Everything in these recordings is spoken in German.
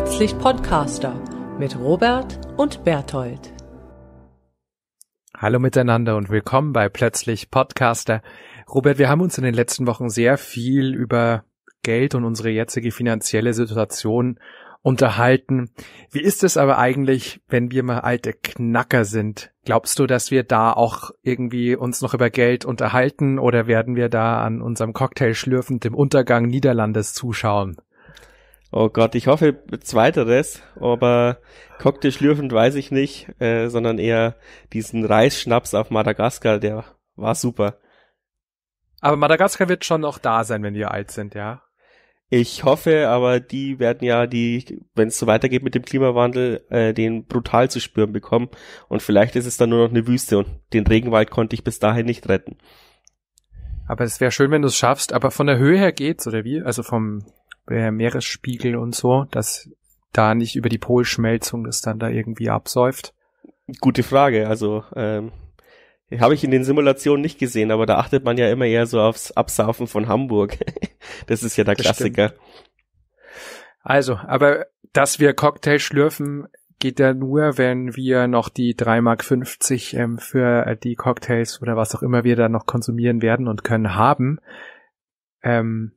Plötzlich Podcaster mit Robert und Berthold. Hallo miteinander und willkommen bei Plötzlich Podcaster. Robert, wir haben uns in den letzten Wochen sehr viel über Geld und unsere jetzige finanzielle Situation unterhalten. Wie ist es aber eigentlich, wenn wir mal alte Knacker sind? Glaubst du, dass wir da auch irgendwie uns noch über Geld unterhalten oder werden wir da an unserem Cocktail schlürfend dem Untergang Niederlandes zuschauen? Oh Gott, ich hoffe zweiteres, aber Cocktail schlürfend weiß ich nicht, äh, sondern eher diesen Reisschnaps auf Madagaskar, der war super. Aber Madagaskar wird schon auch da sein, wenn wir alt sind, ja? Ich hoffe, aber die werden ja die, wenn es so weitergeht mit dem Klimawandel, äh, den brutal zu spüren bekommen. Und vielleicht ist es dann nur noch eine Wüste und den Regenwald konnte ich bis dahin nicht retten. Aber es wäre schön, wenn du es schaffst, aber von der Höhe her geht's, oder wie? Also vom äh, Meeresspiegel und so, dass da nicht über die Polschmelzung das dann da irgendwie absäuft? Gute Frage. Also ähm, habe ich in den Simulationen nicht gesehen, aber da achtet man ja immer eher so aufs Absaufen von Hamburg. das ist ja der das Klassiker. Stimmt. Also, aber dass wir Cocktail schlürfen, geht ja nur, wenn wir noch die 3,50 Mark ähm, für äh, die Cocktails oder was auch immer wir da noch konsumieren werden und können haben. Ähm,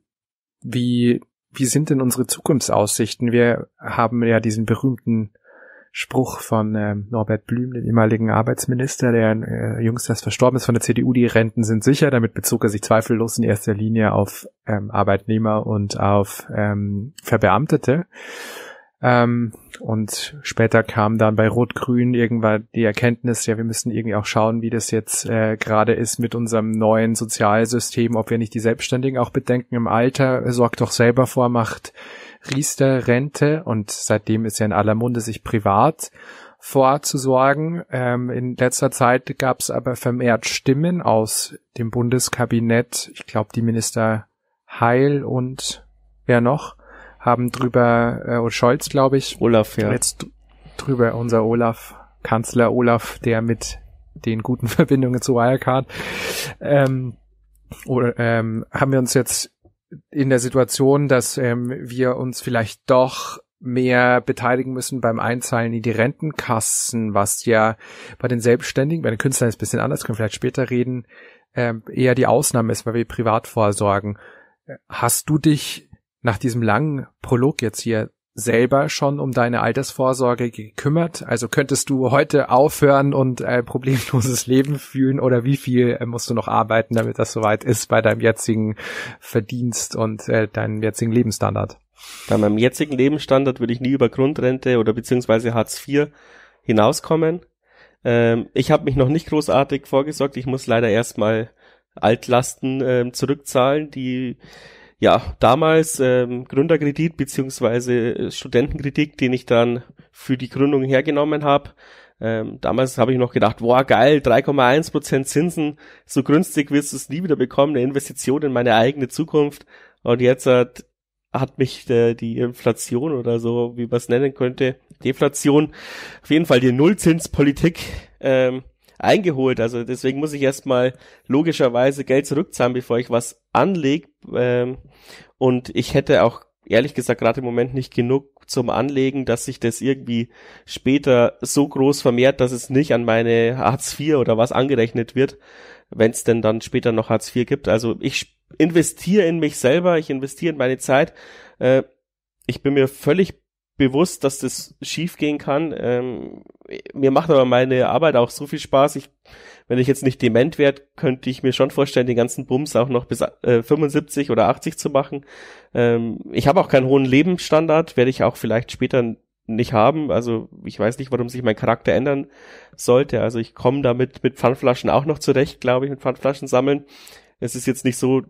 wie wie sind denn unsere Zukunftsaussichten? Wir haben ja diesen berühmten Spruch von ähm, Norbert Blüm, dem ehemaligen Arbeitsminister, der äh, jüngst erst verstorben ist von der CDU, die Renten sind sicher. Damit bezog er sich zweifellos in erster Linie auf ähm, Arbeitnehmer und auf ähm, Verbeamtete. Ähm, und später kam dann bei Rot-Grün irgendwann die Erkenntnis, ja, wir müssen irgendwie auch schauen, wie das jetzt äh, gerade ist mit unserem neuen Sozialsystem, ob wir nicht die Selbstständigen auch bedenken im Alter, sorgt doch selber vor, macht Riester-Rente und seitdem ist ja in aller Munde, sich privat vorzusorgen. Ähm, in letzter Zeit gab es aber vermehrt Stimmen aus dem Bundeskabinett, ich glaube die Minister Heil und wer noch, haben drüber, äh, und Scholz, glaube ich. Olaf, ja. Jetzt drüber unser Olaf, Kanzler Olaf, der mit den guten Verbindungen zu Wirecard, ähm, oder, ähm, haben wir uns jetzt in der Situation, dass ähm, wir uns vielleicht doch mehr beteiligen müssen beim Einzahlen in die Rentenkassen, was ja bei den Selbstständigen, bei den Künstlern ist ein bisschen anders, können wir vielleicht später reden, äh, eher die Ausnahme ist, weil wir privat vorsorgen. Äh, hast du dich nach diesem langen Prolog jetzt hier selber schon um deine Altersvorsorge gekümmert? Also könntest du heute aufhören und ein problemloses Leben fühlen oder wie viel äh, musst du noch arbeiten, damit das soweit ist bei deinem jetzigen Verdienst und äh, deinem jetzigen Lebensstandard? Bei meinem jetzigen Lebensstandard würde ich nie über Grundrente oder beziehungsweise Hartz IV hinauskommen. Ähm, ich habe mich noch nicht großartig vorgesorgt. Ich muss leider erstmal Altlasten ähm, zurückzahlen, die ja, damals ähm, Gründerkredit beziehungsweise äh, Studentenkredit, den ich dann für die Gründung hergenommen habe. Ähm, damals habe ich noch gedacht, boah, geil, 3,1% Prozent Zinsen, so günstig wirst du es nie wieder bekommen, eine Investition in meine eigene Zukunft. Und jetzt hat, hat mich äh, die Inflation oder so, wie man es nennen könnte, Deflation, auf jeden Fall die Nullzinspolitik ähm, eingeholt. Also deswegen muss ich erstmal logischerweise Geld zurückzahlen, bevor ich was anlege. Ähm, und ich hätte auch ehrlich gesagt gerade im Moment nicht genug zum Anlegen, dass sich das irgendwie später so groß vermehrt, dass es nicht an meine Hartz IV oder was angerechnet wird, wenn es denn dann später noch Hartz IV gibt. Also ich investiere in mich selber, ich investiere in meine Zeit. Äh, ich bin mir völlig bewusst, dass das schief gehen kann. Ähm, mir macht aber meine Arbeit auch so viel Spaß. Ich, wenn ich jetzt nicht dement werde, könnte ich mir schon vorstellen, den ganzen Bums auch noch bis äh, 75 oder 80 zu machen. Ähm, ich habe auch keinen hohen Lebensstandard, werde ich auch vielleicht später nicht haben. Also ich weiß nicht, warum sich mein Charakter ändern sollte. Also ich komme damit mit Pfandflaschen auch noch zurecht, glaube ich, mit Pfandflaschen sammeln. Es ist jetzt nicht so,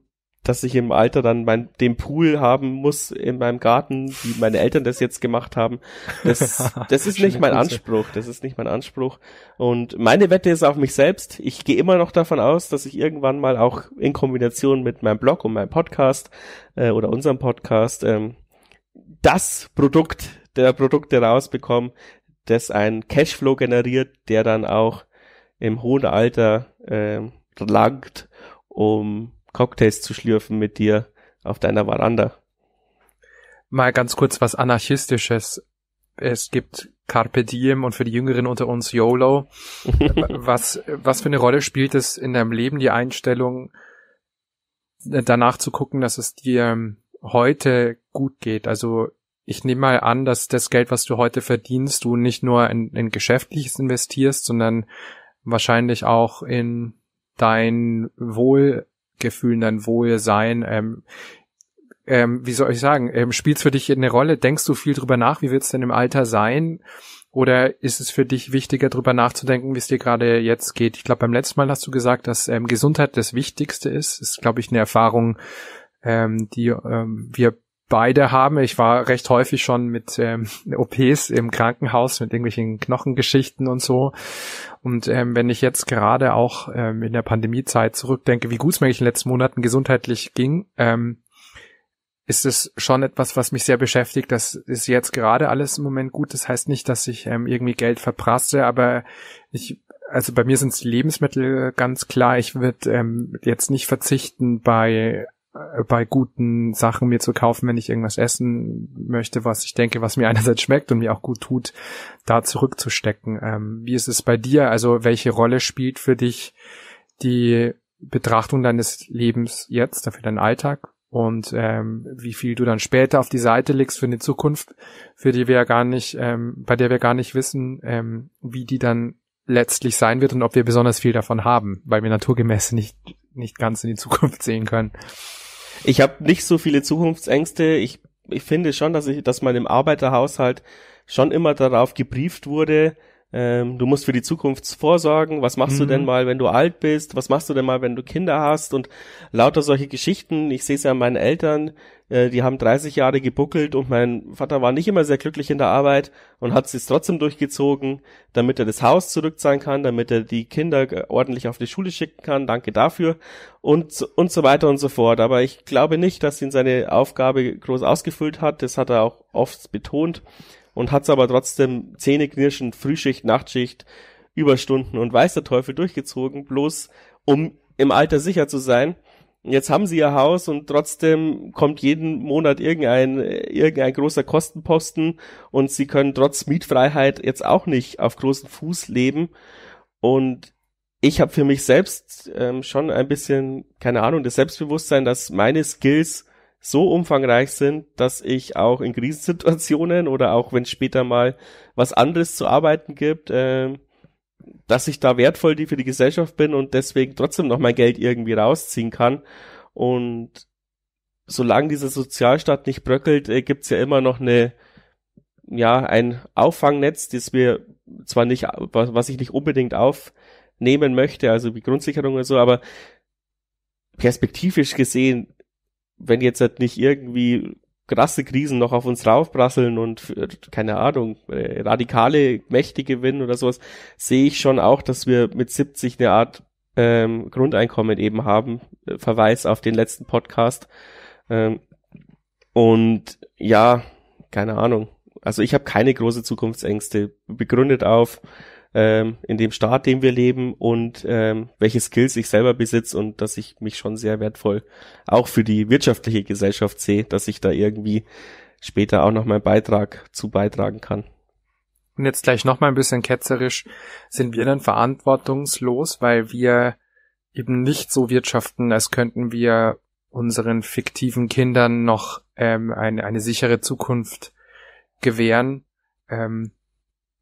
dass ich im Alter dann mein, den Pool haben muss in meinem Garten, wie meine Eltern das jetzt gemacht haben. Das, das ist nicht mein Anspruch. Das ist nicht mein Anspruch. Und meine Wette ist auf mich selbst. Ich gehe immer noch davon aus, dass ich irgendwann mal auch in Kombination mit meinem Blog und meinem Podcast äh, oder unserem Podcast ähm, das Produkt, der Produkte rausbekomme, das einen Cashflow generiert, der dann auch im hohen Alter äh, langt, um Cocktails zu schlürfen mit dir auf deiner Veranda. Mal ganz kurz was Anarchistisches. Es gibt Carpe Diem und für die Jüngeren unter uns YOLO. was, was für eine Rolle spielt es in deinem Leben, die Einstellung, äh, danach zu gucken, dass es dir ähm, heute gut geht? Also ich nehme mal an, dass das Geld, was du heute verdienst, du nicht nur in, in Geschäftliches investierst, sondern wahrscheinlich auch in dein Wohl Gefühlen dein Wohlsein, ähm, ähm, wie soll ich sagen, ähm, spielt für dich eine Rolle? Denkst du viel drüber nach, wie wird es denn im Alter sein? Oder ist es für dich wichtiger, drüber nachzudenken, wie es dir gerade jetzt geht? Ich glaube, beim letzten Mal hast du gesagt, dass ähm, Gesundheit das Wichtigste ist. Das ist, glaube ich, eine Erfahrung, ähm, die ähm, wir beide haben. Ich war recht häufig schon mit ähm, OPs im Krankenhaus mit irgendwelchen Knochengeschichten und so. Und ähm, wenn ich jetzt gerade auch ähm, in der Pandemiezeit zurückdenke, wie gut es mir in den letzten Monaten gesundheitlich ging, ähm, ist es schon etwas, was mich sehr beschäftigt. Das ist jetzt gerade alles im Moment gut. Das heißt nicht, dass ich ähm, irgendwie Geld verprasse, aber ich also bei mir sind es Lebensmittel ganz klar. Ich würde ähm, jetzt nicht verzichten bei äh, bei guten Sachen mir zu kaufen, wenn ich irgendwas essen möchte, was ich denke, was mir einerseits schmeckt und mir auch gut tut, da zurückzustecken. Ähm, wie ist es bei dir? Also welche Rolle spielt für dich die Betrachtung deines Lebens jetzt, dafür deinen Alltag? Und ähm, wie viel du dann später auf die Seite legst für eine Zukunft, für die wir gar nicht, ähm, bei der wir gar nicht wissen, ähm, wie die dann letztlich sein wird und ob wir besonders viel davon haben, weil wir naturgemäß nicht, nicht ganz in die Zukunft sehen können. Ich habe nicht so viele Zukunftsängste. Ich, ich finde schon, dass ich, dass man im Arbeiterhaushalt schon immer darauf gebrieft wurde, ähm, du musst für die Zukunft vorsorgen, was machst mhm. du denn mhm. mal, wenn du alt bist, was machst du denn mal, wenn du Kinder hast und lauter solche Geschichten. Ich sehe es ja an meinen Eltern, äh, die haben 30 Jahre gebuckelt und mein Vater war nicht immer sehr glücklich in der Arbeit und hat es trotzdem durchgezogen, damit er das Haus zurückzahlen kann, damit er die Kinder äh, ordentlich auf die Schule schicken kann, danke dafür und, und so weiter und so fort. Aber ich glaube nicht, dass ihn seine Aufgabe groß ausgefüllt hat, das hat er auch oft betont und hat es aber trotzdem zähneknirschend Frühschicht, Nachtschicht, Überstunden und weiß der Teufel durchgezogen, bloß um im Alter sicher zu sein, Jetzt haben sie ihr Haus und trotzdem kommt jeden Monat irgendein, irgendein großer Kostenposten und sie können trotz Mietfreiheit jetzt auch nicht auf großen Fuß leben. Und ich habe für mich selbst ähm, schon ein bisschen, keine Ahnung, das Selbstbewusstsein, dass meine Skills so umfangreich sind, dass ich auch in Krisensituationen oder auch wenn es später mal was anderes zu arbeiten gibt, äh, dass ich da wertvoll die für die Gesellschaft bin und deswegen trotzdem noch mein Geld irgendwie rausziehen kann. Und solange dieser Sozialstaat nicht bröckelt, äh, gibt's ja immer noch eine, ja, ein Auffangnetz, das wir zwar nicht, was ich nicht unbedingt aufnehmen möchte, also wie Grundsicherung oder so, aber perspektivisch gesehen, wenn jetzt halt nicht irgendwie krasse Krisen noch auf uns raufprasseln und keine Ahnung, äh, radikale Mächte gewinnen oder sowas, sehe ich schon auch, dass wir mit 70 eine Art ähm, Grundeinkommen eben haben. Äh, Verweis auf den letzten Podcast. Ähm, und ja, keine Ahnung. Also ich habe keine große Zukunftsängste, begründet auf ähm, in dem Staat, dem wir leben und ähm, welche Skills ich selber besitze und dass ich mich schon sehr wertvoll auch für die wirtschaftliche Gesellschaft sehe, dass ich da irgendwie später auch noch meinen Beitrag zu beitragen kann. Und jetzt gleich noch mal ein bisschen ketzerisch, sind wir dann verantwortungslos, weil wir eben nicht so wirtschaften, als könnten wir unseren fiktiven Kindern noch ähm, eine, eine sichere Zukunft gewähren. Ähm,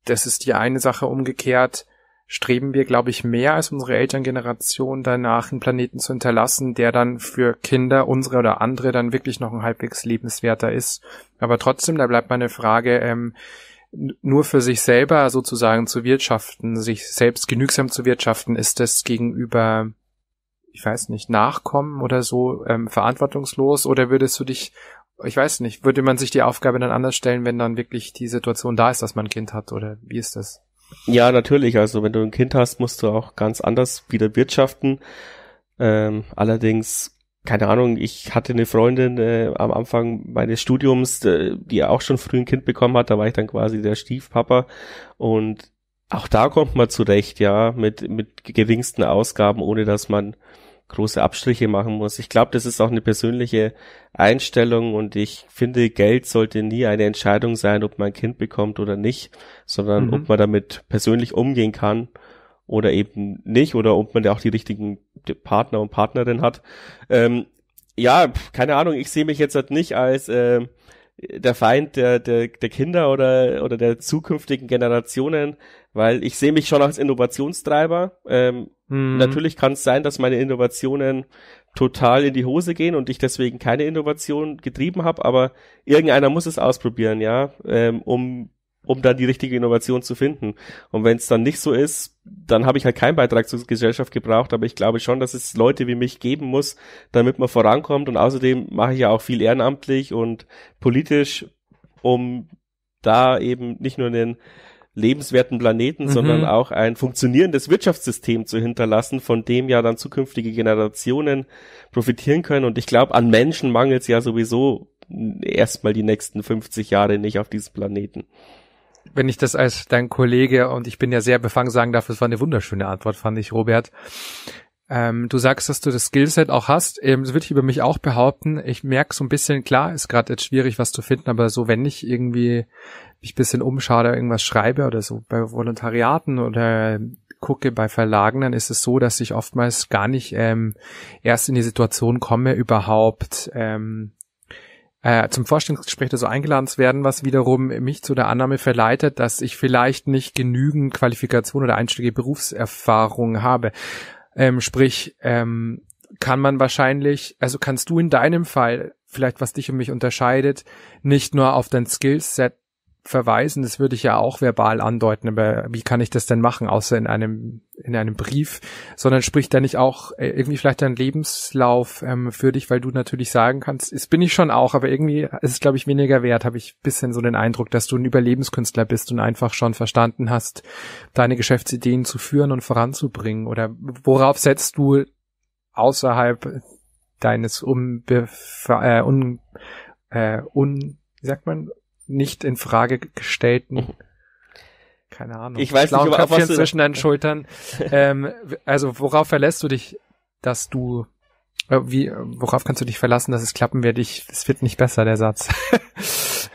das ist die eine Sache umgekehrt. Streben wir, glaube ich, mehr als unsere Elterngeneration danach, einen Planeten zu hinterlassen, der dann für Kinder, unsere oder andere, dann wirklich noch ein halbwegs lebenswerter ist. Aber trotzdem, da bleibt meine Frage, ähm, nur für sich selber sozusagen zu wirtschaften, sich selbst genügsam zu wirtschaften, ist das gegenüber, ich weiß nicht, Nachkommen oder so ähm, verantwortungslos? Oder würdest du dich ich weiß nicht, würde man sich die Aufgabe dann anders stellen, wenn dann wirklich die Situation da ist, dass man ein Kind hat oder wie ist das? Ja, natürlich. Also wenn du ein Kind hast, musst du auch ganz anders wieder wirtschaften. Ähm, allerdings, keine Ahnung, ich hatte eine Freundin äh, am Anfang meines Studiums, äh, die auch schon früh ein Kind bekommen hat. Da war ich dann quasi der Stiefpapa und auch da kommt man zurecht, ja, mit, mit geringsten Ausgaben, ohne dass man große Abstriche machen muss. Ich glaube, das ist auch eine persönliche Einstellung und ich finde, Geld sollte nie eine Entscheidung sein, ob man ein Kind bekommt oder nicht, sondern mhm. ob man damit persönlich umgehen kann oder eben nicht oder ob man da auch die richtigen Partner und Partnerin hat. Ähm, ja, keine Ahnung, ich sehe mich jetzt halt nicht als äh, der Feind der, der, der Kinder oder, oder der zukünftigen Generationen, weil ich sehe mich schon als Innovationstreiber. Ähm, Mhm. Natürlich kann es sein, dass meine Innovationen total in die Hose gehen und ich deswegen keine Innovation getrieben habe, aber irgendeiner muss es ausprobieren, ja, ähm, um um dann die richtige Innovation zu finden. Und wenn es dann nicht so ist, dann habe ich halt keinen Beitrag zur Gesellschaft gebraucht, aber ich glaube schon, dass es Leute wie mich geben muss, damit man vorankommt. Und außerdem mache ich ja auch viel ehrenamtlich und politisch, um da eben nicht nur den lebenswerten Planeten, mhm. sondern auch ein funktionierendes Wirtschaftssystem zu hinterlassen, von dem ja dann zukünftige Generationen profitieren können. Und ich glaube, an Menschen mangelt es ja sowieso erstmal die nächsten 50 Jahre nicht auf diesem Planeten. Wenn ich das als dein Kollege und ich bin ja sehr befangen sagen darf, es war eine wunderschöne Antwort, fand ich, Robert. Ähm, du sagst, dass du das Skillset auch hast. Ähm, das würde ich über mich auch behaupten. Ich merke so ein bisschen, klar, ist gerade jetzt schwierig, was zu finden, aber so, wenn ich irgendwie mich bisschen umschaue, irgendwas schreibe oder so bei Volontariaten oder gucke bei Verlagen, dann ist es so, dass ich oftmals gar nicht ähm, erst in die Situation komme, überhaupt ähm, äh, zum Vorstellungsgespräch so eingeladen zu werden, was wiederum mich zu der Annahme verleitet, dass ich vielleicht nicht genügend Qualifikation oder einstiegige Berufserfahrung habe. Ähm, sprich, ähm, kann man wahrscheinlich, also kannst du in deinem Fall vielleicht, was dich und mich unterscheidet, nicht nur auf dein Skillset verweisen, das würde ich ja auch verbal andeuten, aber wie kann ich das denn machen, außer in einem, in einem Brief, sondern spricht da nicht auch äh, irgendwie vielleicht dein Lebenslauf ähm, für dich, weil du natürlich sagen kannst, es bin ich schon auch, aber irgendwie ist es, glaube ich, weniger wert, habe ich bisschen so den Eindruck, dass du ein Überlebenskünstler bist und einfach schon verstanden hast, deine Geschäftsideen zu führen und voranzubringen oder worauf setzt du außerhalb deines unbe äh, un, äh, un, wie sagt man, nicht in Frage gestellten mhm. keine Ahnung. Ich weiß nicht, aber auf was du zwischen deinen Schultern. ähm, also worauf verlässt du dich, dass du äh, wie äh, worauf kannst du dich verlassen, dass es klappen wird? Ich, es wird nicht besser der Satz.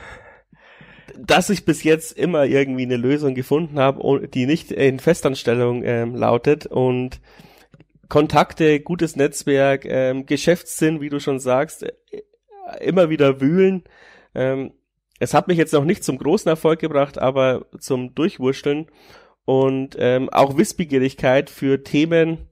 dass ich bis jetzt immer irgendwie eine Lösung gefunden habe, die nicht in Festanstellung ähm, lautet und Kontakte, gutes Netzwerk, ähm, Geschäftssinn, wie du schon sagst, äh, immer wieder wühlen. Ähm, es hat mich jetzt noch nicht zum großen Erfolg gebracht, aber zum Durchwurschteln und ähm, auch Wissbegierigkeit für Themen,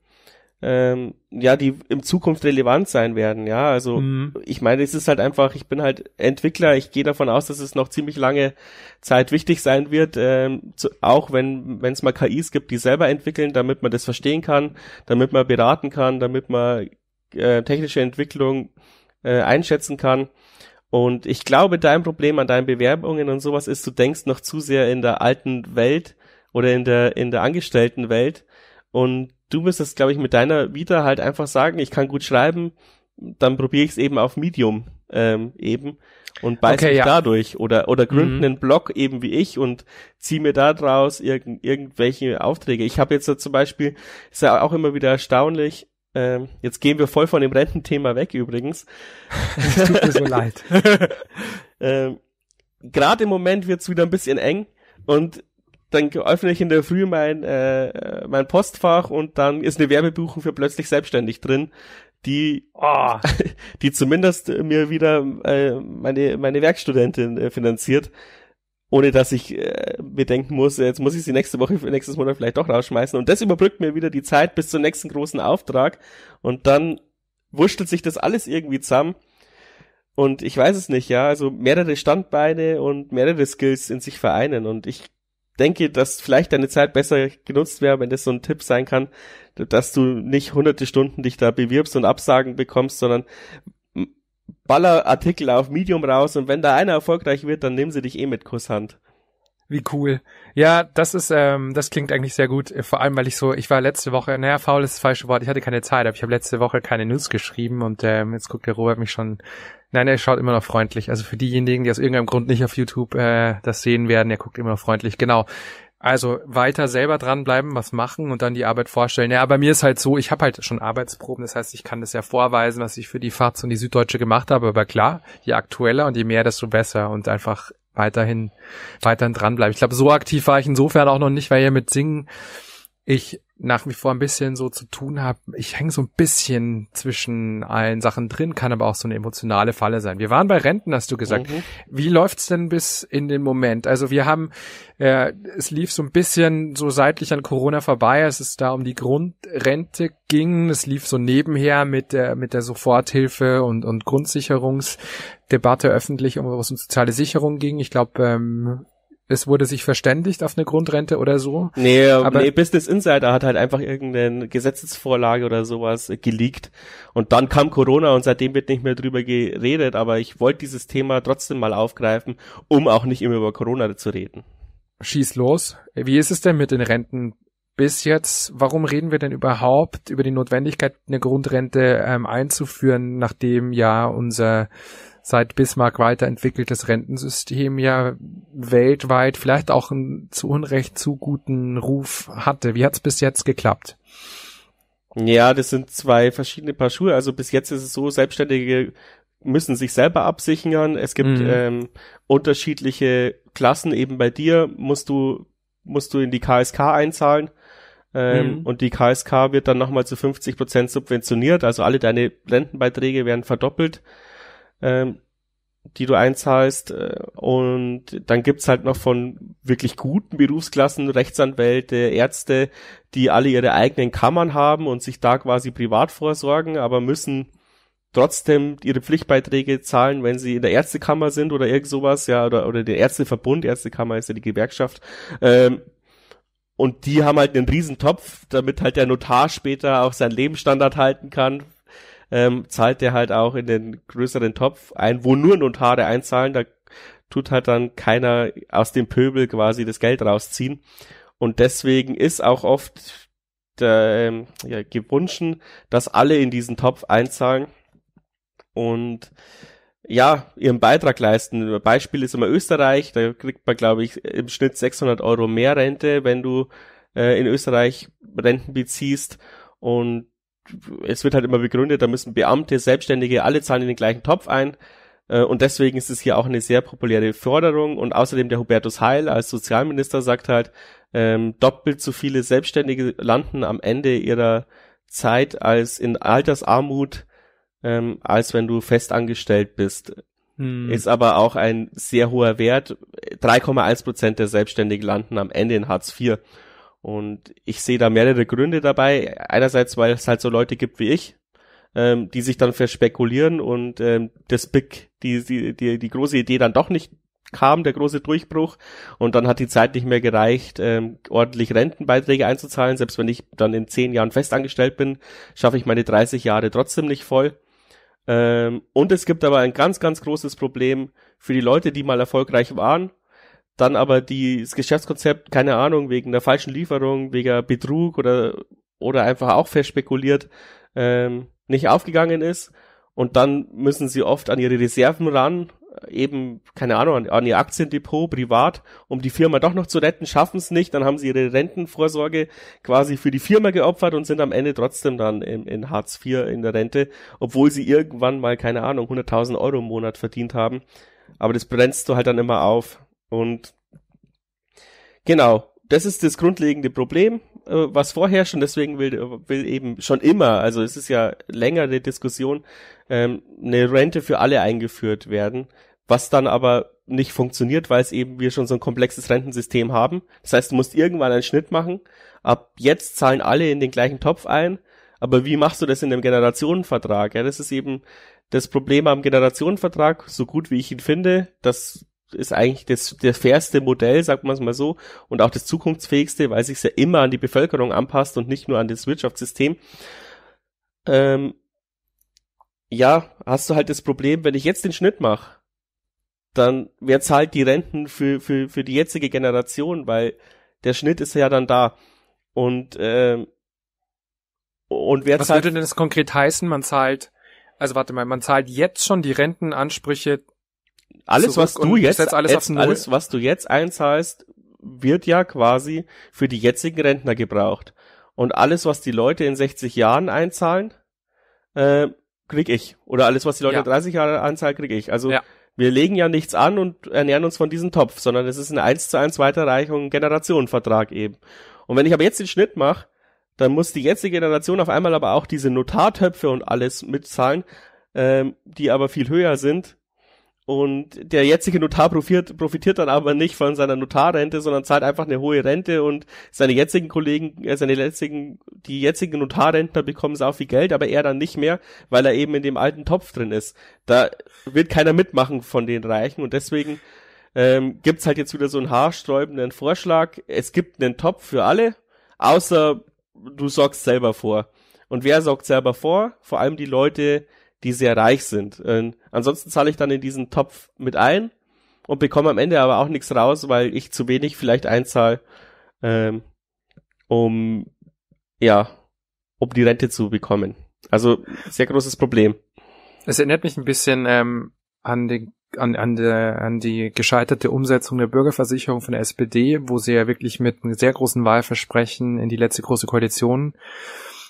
ähm, ja, die in Zukunft relevant sein werden. Ja, also mhm. ich meine, es ist halt einfach, ich bin halt Entwickler, ich gehe davon aus, dass es noch ziemlich lange Zeit wichtig sein wird, ähm, zu, auch wenn wenn es mal KIs gibt, die selber entwickeln, damit man das verstehen kann, damit man beraten kann, damit man äh, technische Entwicklung äh, einschätzen kann. Und ich glaube, dein Problem an deinen Bewerbungen und sowas ist, du denkst noch zu sehr in der alten Welt oder in der, in der angestellten Welt. Und du müsstest, glaube ich, mit deiner Vita halt einfach sagen, ich kann gut schreiben, dann probiere ich es eben auf Medium ähm, eben und beiße okay, mich ja. dadurch oder oder gründen mhm. einen Blog eben wie ich und ziehe mir da draus irgendwelche Aufträge. Ich habe jetzt so zum Beispiel ist ja auch immer wieder erstaunlich. Ähm, jetzt gehen wir voll von dem Rententhema weg übrigens. Es tut mir so leid. ähm, Gerade im Moment wird's wieder ein bisschen eng und dann öffne ich in der Früh mein, äh, mein Postfach und dann ist eine Werbebuchung für plötzlich selbstständig drin, die, oh, die zumindest mir wieder äh, meine, meine Werkstudentin äh, finanziert ohne dass ich äh, bedenken muss, jetzt muss ich sie nächste Woche, nächstes Monat vielleicht doch rausschmeißen. Und das überbrückt mir wieder die Zeit bis zum nächsten großen Auftrag. Und dann wurschtelt sich das alles irgendwie zusammen. Und ich weiß es nicht, ja. Also mehrere Standbeine und mehrere Skills in sich vereinen. Und ich denke, dass vielleicht deine Zeit besser genutzt wäre, wenn das so ein Tipp sein kann, dass du nicht hunderte Stunden dich da bewirbst und Absagen bekommst, sondern baller Artikel auf Medium raus und wenn da einer erfolgreich wird, dann nehmen sie dich eh mit Kusshand. Wie cool. Ja, das ist, ähm, das klingt eigentlich sehr gut. Vor allem, weil ich so, ich war letzte Woche, naja, faul ist das falsche Wort, ich hatte keine Zeit, aber ich habe letzte Woche keine News geschrieben und ähm, jetzt guckt der Robert mich schon. Nein, er schaut immer noch freundlich. Also für diejenigen, die aus irgendeinem Grund nicht auf YouTube äh, das sehen werden, er guckt immer noch freundlich. Genau. Also weiter selber dranbleiben, was machen und dann die Arbeit vorstellen. Ja, bei mir ist halt so, ich habe halt schon Arbeitsproben, das heißt, ich kann das ja vorweisen, was ich für die FAZ und die Süddeutsche gemacht habe, aber klar, je aktueller und je mehr, desto besser und einfach weiterhin, weiterhin dranbleiben. Ich glaube, so aktiv war ich insofern auch noch nicht, weil ja mit Singen ich nach wie vor ein bisschen so zu tun habe. Ich hänge so ein bisschen zwischen allen Sachen drin, kann aber auch so eine emotionale Falle sein. Wir waren bei Renten, hast du gesagt. Mhm. Wie läuft's denn bis in den Moment? Also wir haben, äh, es lief so ein bisschen so seitlich an Corona vorbei, als es da um die Grundrente ging. Es lief so nebenher mit der mit der Soforthilfe und und Grundsicherungsdebatte öffentlich, um was um soziale Sicherung ging. Ich glaube, ähm, es wurde sich verständigt auf eine Grundrente oder so. Nee, ähm, aber nee, Business Insider hat halt einfach irgendeine Gesetzesvorlage oder sowas geleakt. Und dann kam Corona und seitdem wird nicht mehr drüber geredet, aber ich wollte dieses Thema trotzdem mal aufgreifen, um auch nicht immer über Corona zu reden. Schieß los. Wie ist es denn mit den Renten bis jetzt? Warum reden wir denn überhaupt über die Notwendigkeit, eine Grundrente ähm, einzuführen, nachdem ja unser seit Bismarck weiterentwickeltes Rentensystem ja weltweit vielleicht auch einen zu Unrecht zu guten Ruf hatte. Wie hat's bis jetzt geklappt? Ja, das sind zwei verschiedene Paar Schuhe. Also bis jetzt ist es so, Selbstständige müssen sich selber absichern. Es gibt mhm. ähm, unterschiedliche Klassen. Eben bei dir musst du musst du in die KSK einzahlen. Ähm, mhm. Und die KSK wird dann nochmal zu 50 Prozent subventioniert. Also alle deine Rentenbeiträge werden verdoppelt ähm, die du einzahlst. Äh, und dann gibt's halt noch von wirklich guten Berufsklassen Rechtsanwälte, Ärzte, die alle ihre eigenen Kammern haben und sich da quasi privat vorsorgen, aber müssen trotzdem ihre Pflichtbeiträge zahlen, wenn sie in der Ärztekammer sind oder irgend sowas, ja, oder, oder der Ärzteverbund, Ärztekammer ist ja die Gewerkschaft, ähm, und die haben halt einen Riesentopf, damit halt der Notar später auch seinen Lebensstandard halten kann, ähm, zahlt der halt auch in den größeren Topf ein, wo nur Notare einzahlen. Da tut halt dann keiner aus dem Pöbel quasi das Geld rausziehen. Und deswegen ist auch oft der, ähm, ja, gewünscht, dass alle in diesen Topf einzahlen und ja, ihren Beitrag leisten. Beispiel ist immer Österreich, da kriegt man, glaube ich, im Schnitt 600 Euro mehr Rente, wenn du äh, in Österreich Renten beziehst. Und es wird halt immer begründet, da müssen Beamte, Selbstständige, alle zahlen in den gleichen Topf ein. Äh, und deswegen ist es hier auch eine sehr populäre Forderung. Und außerdem der Hubertus Heil als Sozialminister sagt halt, ähm, doppelt so viele Selbstständige landen am Ende ihrer Zeit als in Altersarmut, ähm, als wenn du festangestellt bist. Hm. Ist aber auch ein sehr hoher Wert. 3,1 Prozent der Selbstständigen landen am Ende in Hartz IV. Und ich sehe da mehrere Gründe dabei. Einerseits, weil es halt so Leute gibt wie ich, ähm, die sich dann verspekulieren und ähm, das Big, die, die, die, die große Idee dann doch nicht kam, der große Durchbruch. Und dann hat die Zeit nicht mehr gereicht, ähm, ordentlich Rentenbeiträge einzuzahlen. Selbst wenn ich dann in zehn Jahren festangestellt bin, schaffe ich meine 30 Jahre trotzdem nicht voll. Ähm, und es gibt aber ein ganz, ganz großes Problem für die Leute, die mal erfolgreich waren dann aber die, das Geschäftskonzept, keine Ahnung, wegen der falschen Lieferung, wegen Betrug oder, oder einfach auch verspekuliert, ähm, nicht aufgegangen ist. Und dann müssen sie oft an ihre Reserven ran, eben, keine Ahnung, an, an ihr Aktiendepot privat, um die Firma doch noch zu retten, schaffen es nicht, dann haben sie ihre Rentenvorsorge quasi für die Firma geopfert und sind am Ende trotzdem dann in, in Hartz IV in der Rente, obwohl sie irgendwann mal, keine Ahnung, 100.000 Euro im Monat verdient haben. Aber das brennst du halt dann immer auf. Und genau, das ist das grundlegende Problem, äh, was vorher schon, deswegen will, will eben schon immer, also es ist ja längere Diskussion, ähm, eine Rente für alle eingeführt werden, was dann aber nicht funktioniert, weil es eben wir schon so ein komplexes Rentensystem haben. Das heißt, du musst irgendwann einen Schnitt machen. Ab jetzt zahlen alle in den gleichen Topf ein, aber wie machst du das in einem Generationenvertrag? Ja, das ist eben das Problem am Generationenvertrag, so gut wie ich ihn finde, dass ist eigentlich das, der fairste Modell, sagt man es mal so, und auch das zukunftsfähigste, weil sich ja immer an die Bevölkerung anpasst und nicht nur an das Wirtschaftssystem. Ähm, ja, hast du halt das Problem, wenn ich jetzt den Schnitt mache, dann wer zahlt die Renten für, für, für die jetzige Generation, weil der Schnitt ist ja dann da. Und, ähm, und wer Was zahlt. Was würde denn das konkret heißen? Man zahlt, also warte mal, man zahlt jetzt schon die Rentenansprüche alles, was du jetzt, alles, jetzt alles, was du jetzt einzahlst, wird ja quasi für die jetzigen Rentner gebraucht. Und alles, was die Leute in 60 Jahren einzahlen, äh, krieg ich. Oder alles, was die Leute ja. in 30 Jahren einzahlen, krieg ich. Also ja. wir legen ja nichts an und ernähren uns von diesem Topf, sondern es ist eine 1 zu 1 Weiterreichung, Generationenvertrag eben. Und wenn ich aber jetzt den Schnitt mache, dann muss die jetzige Generation auf einmal aber auch diese Notartöpfe und alles mitzahlen, ähm, die aber viel höher sind, und der jetzige Notar profitiert, profitiert dann aber nicht von seiner Notarrente, sondern zahlt einfach eine hohe Rente und seine jetzigen Kollegen, äh, seine jetzigen, die jetzigen Notarrentner bekommen sau viel Geld, aber er dann nicht mehr, weil er eben in dem alten Topf drin ist. Da wird keiner mitmachen von den Reichen und deswegen ähm, gibt's halt jetzt wieder so einen haarsträubenden Vorschlag. Es gibt einen Topf für alle, außer du sorgst selber vor. Und wer sorgt selber vor? Vor allem die Leute, die sehr reich sind. Ähm, ansonsten zahle ich dann in diesen Topf mit ein und bekomme am Ende aber auch nichts raus, weil ich zu wenig vielleicht einzahle, ähm, um ja, um die Rente zu bekommen. Also sehr großes Problem. Es erinnert mich ein bisschen ähm, an den an, an, der, an die gescheiterte Umsetzung der Bürgerversicherung von der SPD, wo sie ja wirklich mit einem sehr großen Wahlversprechen in die letzte große Koalition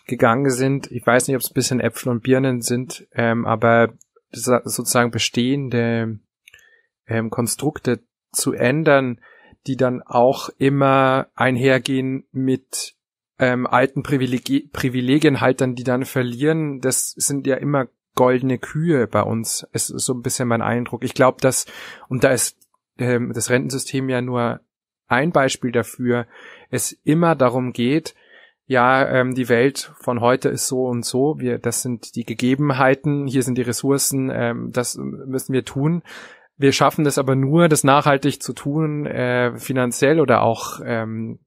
gegangen sind. Ich weiß nicht, ob es ein bisschen Äpfel und Birnen sind, ähm, aber sozusagen bestehende ähm, Konstrukte zu ändern, die dann auch immer einhergehen mit ähm, alten Privilegi Privilegienhaltern, die dann verlieren. Das sind ja immer goldene Kühe bei uns, ist so ein bisschen mein Eindruck. Ich glaube, dass, und da ist ähm, das Rentensystem ja nur ein Beispiel dafür, es immer darum geht, ja, ähm, die Welt von heute ist so und so, wir, das sind die Gegebenheiten, hier sind die Ressourcen, ähm, das müssen wir tun. Wir schaffen das aber nur, das nachhaltig zu tun, äh, finanziell oder auch ähm,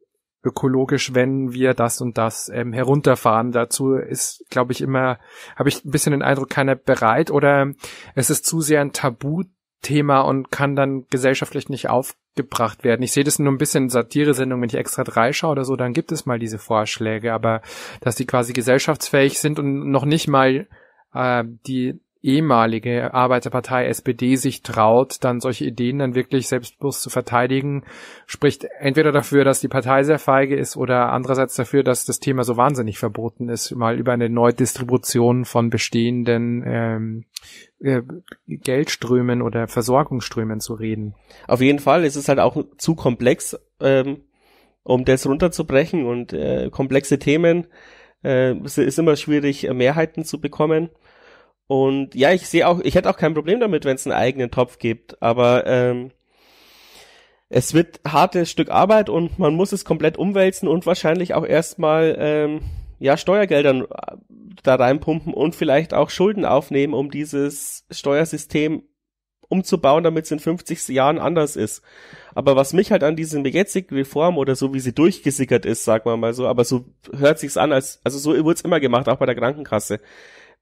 ökologisch, wenn wir das und das ähm, herunterfahren. Dazu ist, glaube ich, immer, habe ich ein bisschen den Eindruck, keiner bereit oder es ist zu sehr ein Tabuthema und kann dann gesellschaftlich nicht auf gebracht werden. Ich sehe das nur ein bisschen in Satire-Sendungen, wenn ich extra drei schaue oder so, dann gibt es mal diese Vorschläge, aber dass die quasi gesellschaftsfähig sind und noch nicht mal äh, die ehemalige Arbeiterpartei SPD sich traut, dann solche Ideen dann wirklich selbstbewusst zu verteidigen, spricht entweder dafür, dass die Partei sehr feige ist oder andererseits dafür, dass das Thema so wahnsinnig verboten ist, mal über eine Neudistribution von bestehenden ähm, äh, Geldströmen oder Versorgungsströmen zu reden. Auf jeden Fall, ist es halt auch zu komplex, ähm, um das runterzubrechen und äh, komplexe Themen äh, es ist immer schwierig, äh, Mehrheiten zu bekommen. Und ja, ich sehe auch, ich hätte auch kein Problem damit, wenn es einen eigenen Topf gibt, aber ähm, es wird hartes Stück Arbeit und man muss es komplett umwälzen und wahrscheinlich auch erstmal ähm, ja Steuergeldern äh, da reinpumpen und vielleicht auch Schulden aufnehmen, um dieses Steuersystem umzubauen, damit es in 50 Jahren anders ist. Aber was mich halt an diesem jetzigen Reform oder so, wie sie durchgesickert ist, sagen wir mal so, aber so hört sich's an, als also so wird's immer gemacht, auch bei der Krankenkasse.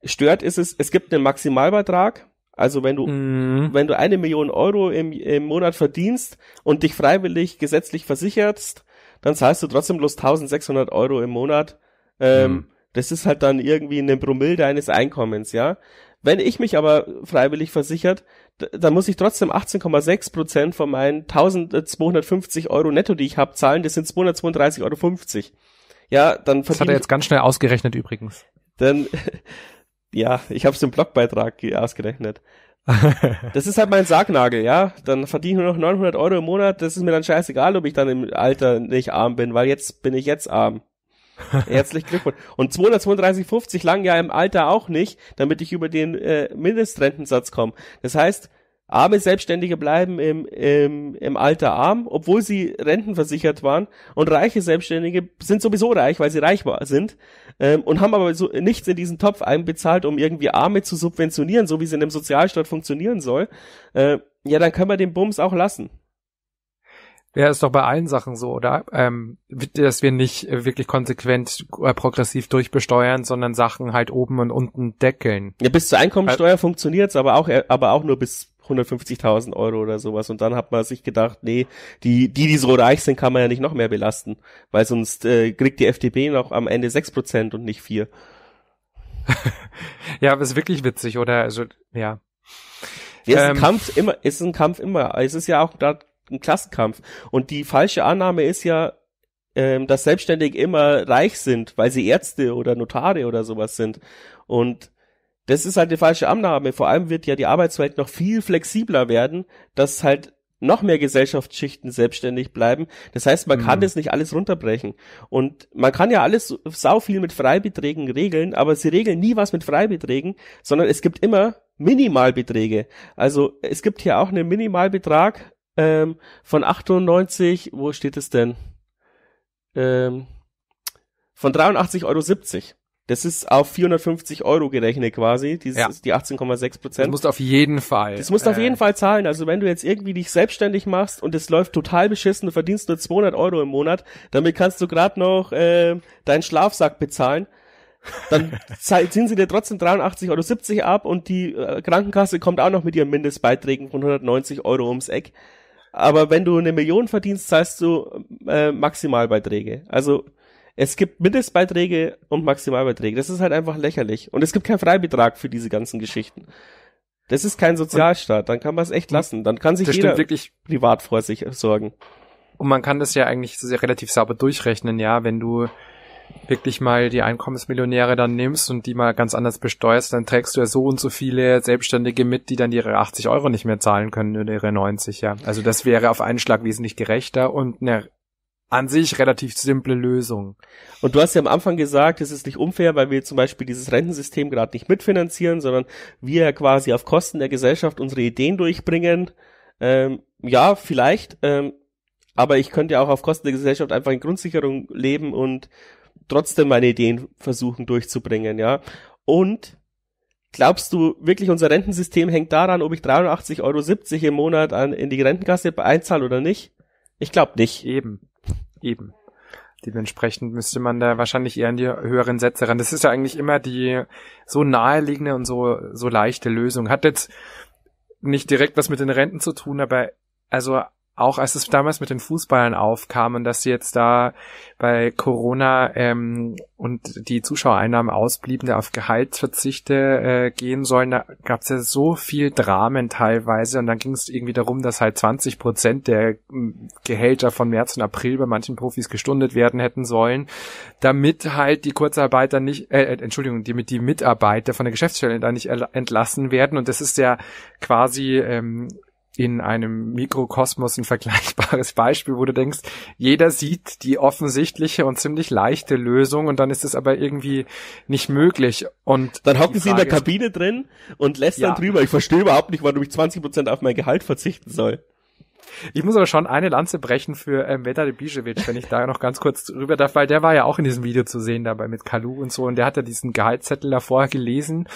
Stört ist es, es gibt einen Maximalbeitrag. Also wenn du, mhm. wenn du eine Million Euro im, im Monat verdienst und dich freiwillig gesetzlich versicherst, dann zahlst du trotzdem bloß 1600 Euro im Monat. Ähm, mhm. Das ist halt dann irgendwie eine Promille deines Einkommens, ja. Wenn ich mich aber freiwillig versichert, dann muss ich trotzdem 18,6 Prozent von meinen 1250 Euro netto, die ich habe, zahlen. Das sind 232,50 Euro. Ja, dann Das hat er jetzt ganz schnell ausgerechnet übrigens. Dann, ja, ich habe es im Blogbeitrag ausgerechnet. das ist halt mein Sargnagel, ja. Dann verdiene ich nur noch 900 Euro im Monat. Das ist mir dann scheißegal, ob ich dann im Alter nicht arm bin, weil jetzt bin ich jetzt arm. Herzlichen Glückwunsch. Und 232,50 lang ja im Alter auch nicht, damit ich über den äh, Mindestrentensatz komme. Das heißt, arme Selbstständige bleiben im, im, im Alter arm, obwohl sie rentenversichert waren. Und reiche Selbstständige sind sowieso reich, weil sie reich sind ähm, und haben aber so nichts in diesen Topf einbezahlt, um irgendwie Arme zu subventionieren, so wie es in einem Sozialstaat funktionieren soll, äh, ja, dann können wir den Bums auch lassen. Ja, ist doch bei allen Sachen so, oder? Ähm, dass wir nicht äh, wirklich konsequent äh, progressiv durchbesteuern, sondern Sachen halt oben und unten deckeln. Ja, bis zur Einkommensteuer äh, funktioniert's, aber auch äh, aber auch nur bis 150.000 Euro oder sowas. Und dann hat man sich gedacht, nee, die, die, die so reich sind, kann man ja nicht noch mehr belasten, weil sonst äh, kriegt die FDP noch am Ende 6% und nicht 4. ja, aber ist wirklich witzig, oder? Also, ja. Ja, es ist ein ähm, Kampf immer, es ist ein Kampf immer. Es ist ja auch da ein Klassenkampf. Und die falsche Annahme ist ja, ähm, dass Selbstständige immer reich sind, weil sie Ärzte oder Notare oder sowas sind. Und das ist halt die falsche Annahme. Vor allem wird ja die Arbeitswelt noch viel flexibler werden, dass halt noch mehr Gesellschaftsschichten selbstständig bleiben. Das heißt, man mhm. kann das nicht alles runterbrechen. Und man kann ja alles sau viel mit Freibeträgen regeln, aber sie regeln nie was mit Freibeträgen, sondern es gibt immer Minimalbeträge. Also es gibt hier auch einen Minimalbetrag ähm, von 98, wo steht es denn? Ähm, von 83,70 Euro. Das ist auf 450 Euro gerechnet quasi, dieses, ja. die 18,6 Prozent. Das musst du auf jeden Fall. Das musst du äh. auf jeden Fall zahlen. Also wenn du jetzt irgendwie dich selbstständig machst und es läuft total beschissen, du verdienst nur 200 Euro im Monat, damit kannst du gerade noch äh, deinen Schlafsack bezahlen. Dann ziehen sie dir trotzdem 83,70 Euro ab und die äh, Krankenkasse kommt auch noch mit ihren Mindestbeiträgen von 190 Euro ums Eck. Aber wenn du eine Million verdienst, zahlst du äh, Maximalbeiträge. Also es gibt Mindestbeiträge und Maximalbeiträge. Das ist halt einfach lächerlich. Und es gibt keinen Freibetrag für diese ganzen Geschichten. Das ist kein Sozialstaat. Dann kann man es echt lassen. Dann kann sich das jeder wirklich privat vor sich sorgen. Und man kann das ja eigentlich das relativ sauber durchrechnen, ja, wenn du wirklich mal die Einkommensmillionäre dann nimmst und die mal ganz anders besteuerst, dann trägst du ja so und so viele Selbstständige mit, die dann ihre 80 Euro nicht mehr zahlen können oder ihre 90, ja. Also das wäre auf einen Schlag wesentlich gerechter und eine an sich relativ simple Lösung. Und du hast ja am Anfang gesagt, es ist nicht unfair, weil wir zum Beispiel dieses Rentensystem gerade nicht mitfinanzieren, sondern wir quasi auf Kosten der Gesellschaft unsere Ideen durchbringen. Ähm, ja, vielleicht, ähm, aber ich könnte ja auch auf Kosten der Gesellschaft einfach in Grundsicherung leben und trotzdem meine Ideen versuchen durchzubringen, ja. Und glaubst du wirklich, unser Rentensystem hängt daran, ob ich 83,70 Euro im Monat an, in die Rentenkasse einzahle oder nicht? Ich glaube nicht. Eben. Eben. Dementsprechend müsste man da wahrscheinlich eher in die höheren Sätze ran. Das ist ja eigentlich immer die so naheliegende und so, so leichte Lösung. Hat jetzt nicht direkt was mit den Renten zu tun, aber also auch als es damals mit den Fußballern aufkam und dass sie jetzt da bei Corona ähm, und die Zuschauereinnahmen ausblieben, der auf Gehaltsverzichte äh, gehen sollen, da gab es ja so viel Dramen teilweise und dann ging es irgendwie darum, dass halt 20 Prozent der Gehälter von März und April bei manchen Profis gestundet werden hätten sollen, damit halt die Kurzarbeiter nicht, äh, äh Entschuldigung, damit die Mitarbeiter von der Geschäftsstelle da nicht entlassen werden und das ist ja quasi ähm, in einem Mikrokosmos ein vergleichbares Beispiel, wo du denkst, jeder sieht die offensichtliche und ziemlich leichte Lösung und dann ist es aber irgendwie nicht möglich. Und dann hocken sie in der Kabine drin und lässt ja. dann drüber. Ich verstehe überhaupt nicht, warum ich 20% Prozent auf mein Gehalt verzichten soll. Ich muss aber schon eine Lanze brechen für ähm, Veta de Bijevic, wenn ich da noch ganz kurz rüber darf, weil der war ja auch in diesem Video zu sehen dabei mit Kalu und so und der hat ja diesen Gehaltszettel davor gelesen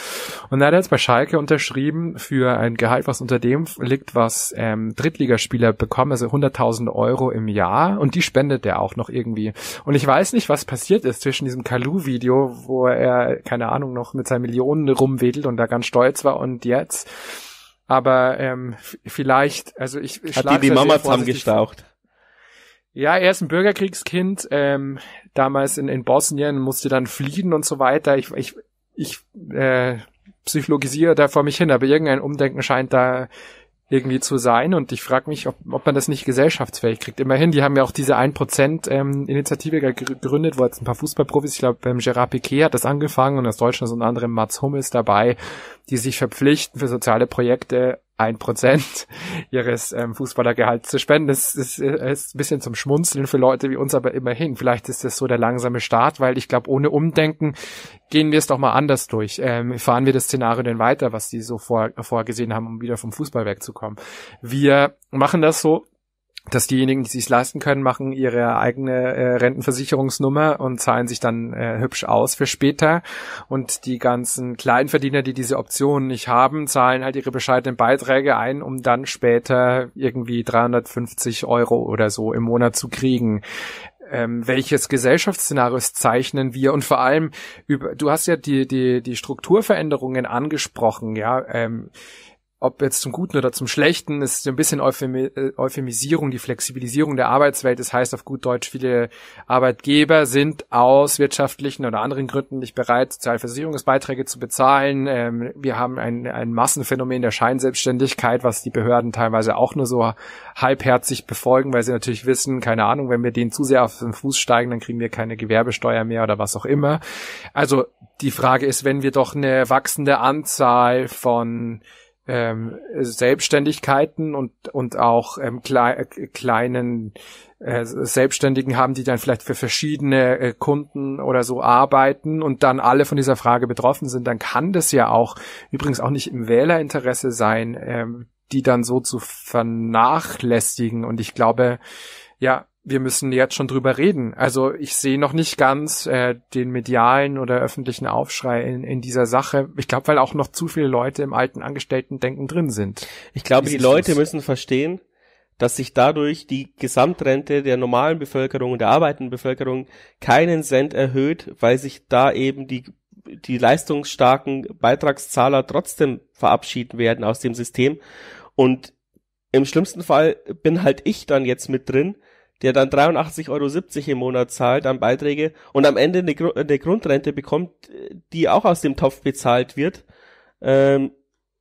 und da hat er jetzt bei Schalke unterschrieben für ein Gehalt, was unter dem liegt, was ähm, Drittligaspieler bekommen, also 100.000 Euro im Jahr und die spendet er auch noch irgendwie. Und ich weiß nicht, was passiert ist zwischen diesem Kalu-Video, wo er, keine Ahnung, noch mit seinen Millionen rumwedelt und da ganz stolz war und jetzt aber ähm, vielleicht, also ich, ich Hat die die Mama zusammengestaucht? Ja, er ist ein Bürgerkriegskind, ähm, damals in, in Bosnien, musste dann fliehen und so weiter. Ich, ich, ich äh, psychologisiere da vor mich hin, aber irgendein Umdenken scheint da irgendwie zu sein. Und ich frage mich, ob, ob man das nicht gesellschaftsfähig kriegt. Immerhin, die haben ja auch diese 1%-Initiative ähm, gegründet, wo jetzt ein paar Fußballprofis, ich glaube, ähm, Gerard Piquet hat das angefangen und aus Deutschland ist unter anderem Mats Hummels dabei, die sich verpflichten für soziale Projekte ein Prozent ihres ähm, Fußballergehalts zu spenden. Das ist, äh, ist ein bisschen zum Schmunzeln für Leute wie uns, aber immerhin. Vielleicht ist das so der langsame Start, weil ich glaube, ohne Umdenken gehen wir es doch mal anders durch. Ähm, fahren wir das Szenario denn weiter, was die so vor, vorgesehen haben, um wieder vom Fußball wegzukommen. Wir machen das so, dass diejenigen, die sich leisten können, machen ihre eigene äh, Rentenversicherungsnummer und zahlen sich dann äh, hübsch aus für später. Und die ganzen Kleinverdiener, die diese Optionen nicht haben, zahlen halt ihre bescheidenen Beiträge ein, um dann später irgendwie 350 Euro oder so im Monat zu kriegen. Ähm, welches Gesellschaftsszenario zeichnen wir und vor allem über, du hast ja die, die, die Strukturveränderungen angesprochen, ja, ähm, ob jetzt zum Guten oder zum Schlechten, ist so ein bisschen Euphemi äh, Euphemisierung, die Flexibilisierung der Arbeitswelt. Das heißt auf gut Deutsch, viele Arbeitgeber sind aus wirtschaftlichen oder anderen Gründen nicht bereit, Sozialversicherungsbeiträge zu bezahlen. Ähm, wir haben ein, ein Massenphänomen der Scheinselbstständigkeit, was die Behörden teilweise auch nur so halbherzig befolgen, weil sie natürlich wissen, keine Ahnung, wenn wir denen zu sehr auf den Fuß steigen, dann kriegen wir keine Gewerbesteuer mehr oder was auch immer. Also die Frage ist, wenn wir doch eine wachsende Anzahl von ähm, Selbstständigkeiten und, und auch ähm, klei äh, kleinen äh, Selbstständigen haben, die dann vielleicht für verschiedene äh, Kunden oder so arbeiten und dann alle von dieser Frage betroffen sind, dann kann das ja auch übrigens auch nicht im Wählerinteresse sein, ähm, die dann so zu vernachlässigen. Und ich glaube, ja, wir müssen jetzt schon drüber reden. Also ich sehe noch nicht ganz äh, den medialen oder öffentlichen Aufschrei in, in dieser Sache. Ich glaube, weil auch noch zu viele Leute im alten Angestellten-Denken drin sind. Ich glaube, die Leute das? müssen verstehen, dass sich dadurch die Gesamtrente der normalen Bevölkerung, der arbeitenden Bevölkerung keinen Cent erhöht, weil sich da eben die die leistungsstarken Beitragszahler trotzdem verabschieden werden aus dem System und im schlimmsten Fall bin halt ich dann jetzt mit drin, der dann 83,70 Euro im Monat zahlt an Beiträge und am Ende eine, Gru eine Grundrente bekommt, die auch aus dem Topf bezahlt wird. Ähm,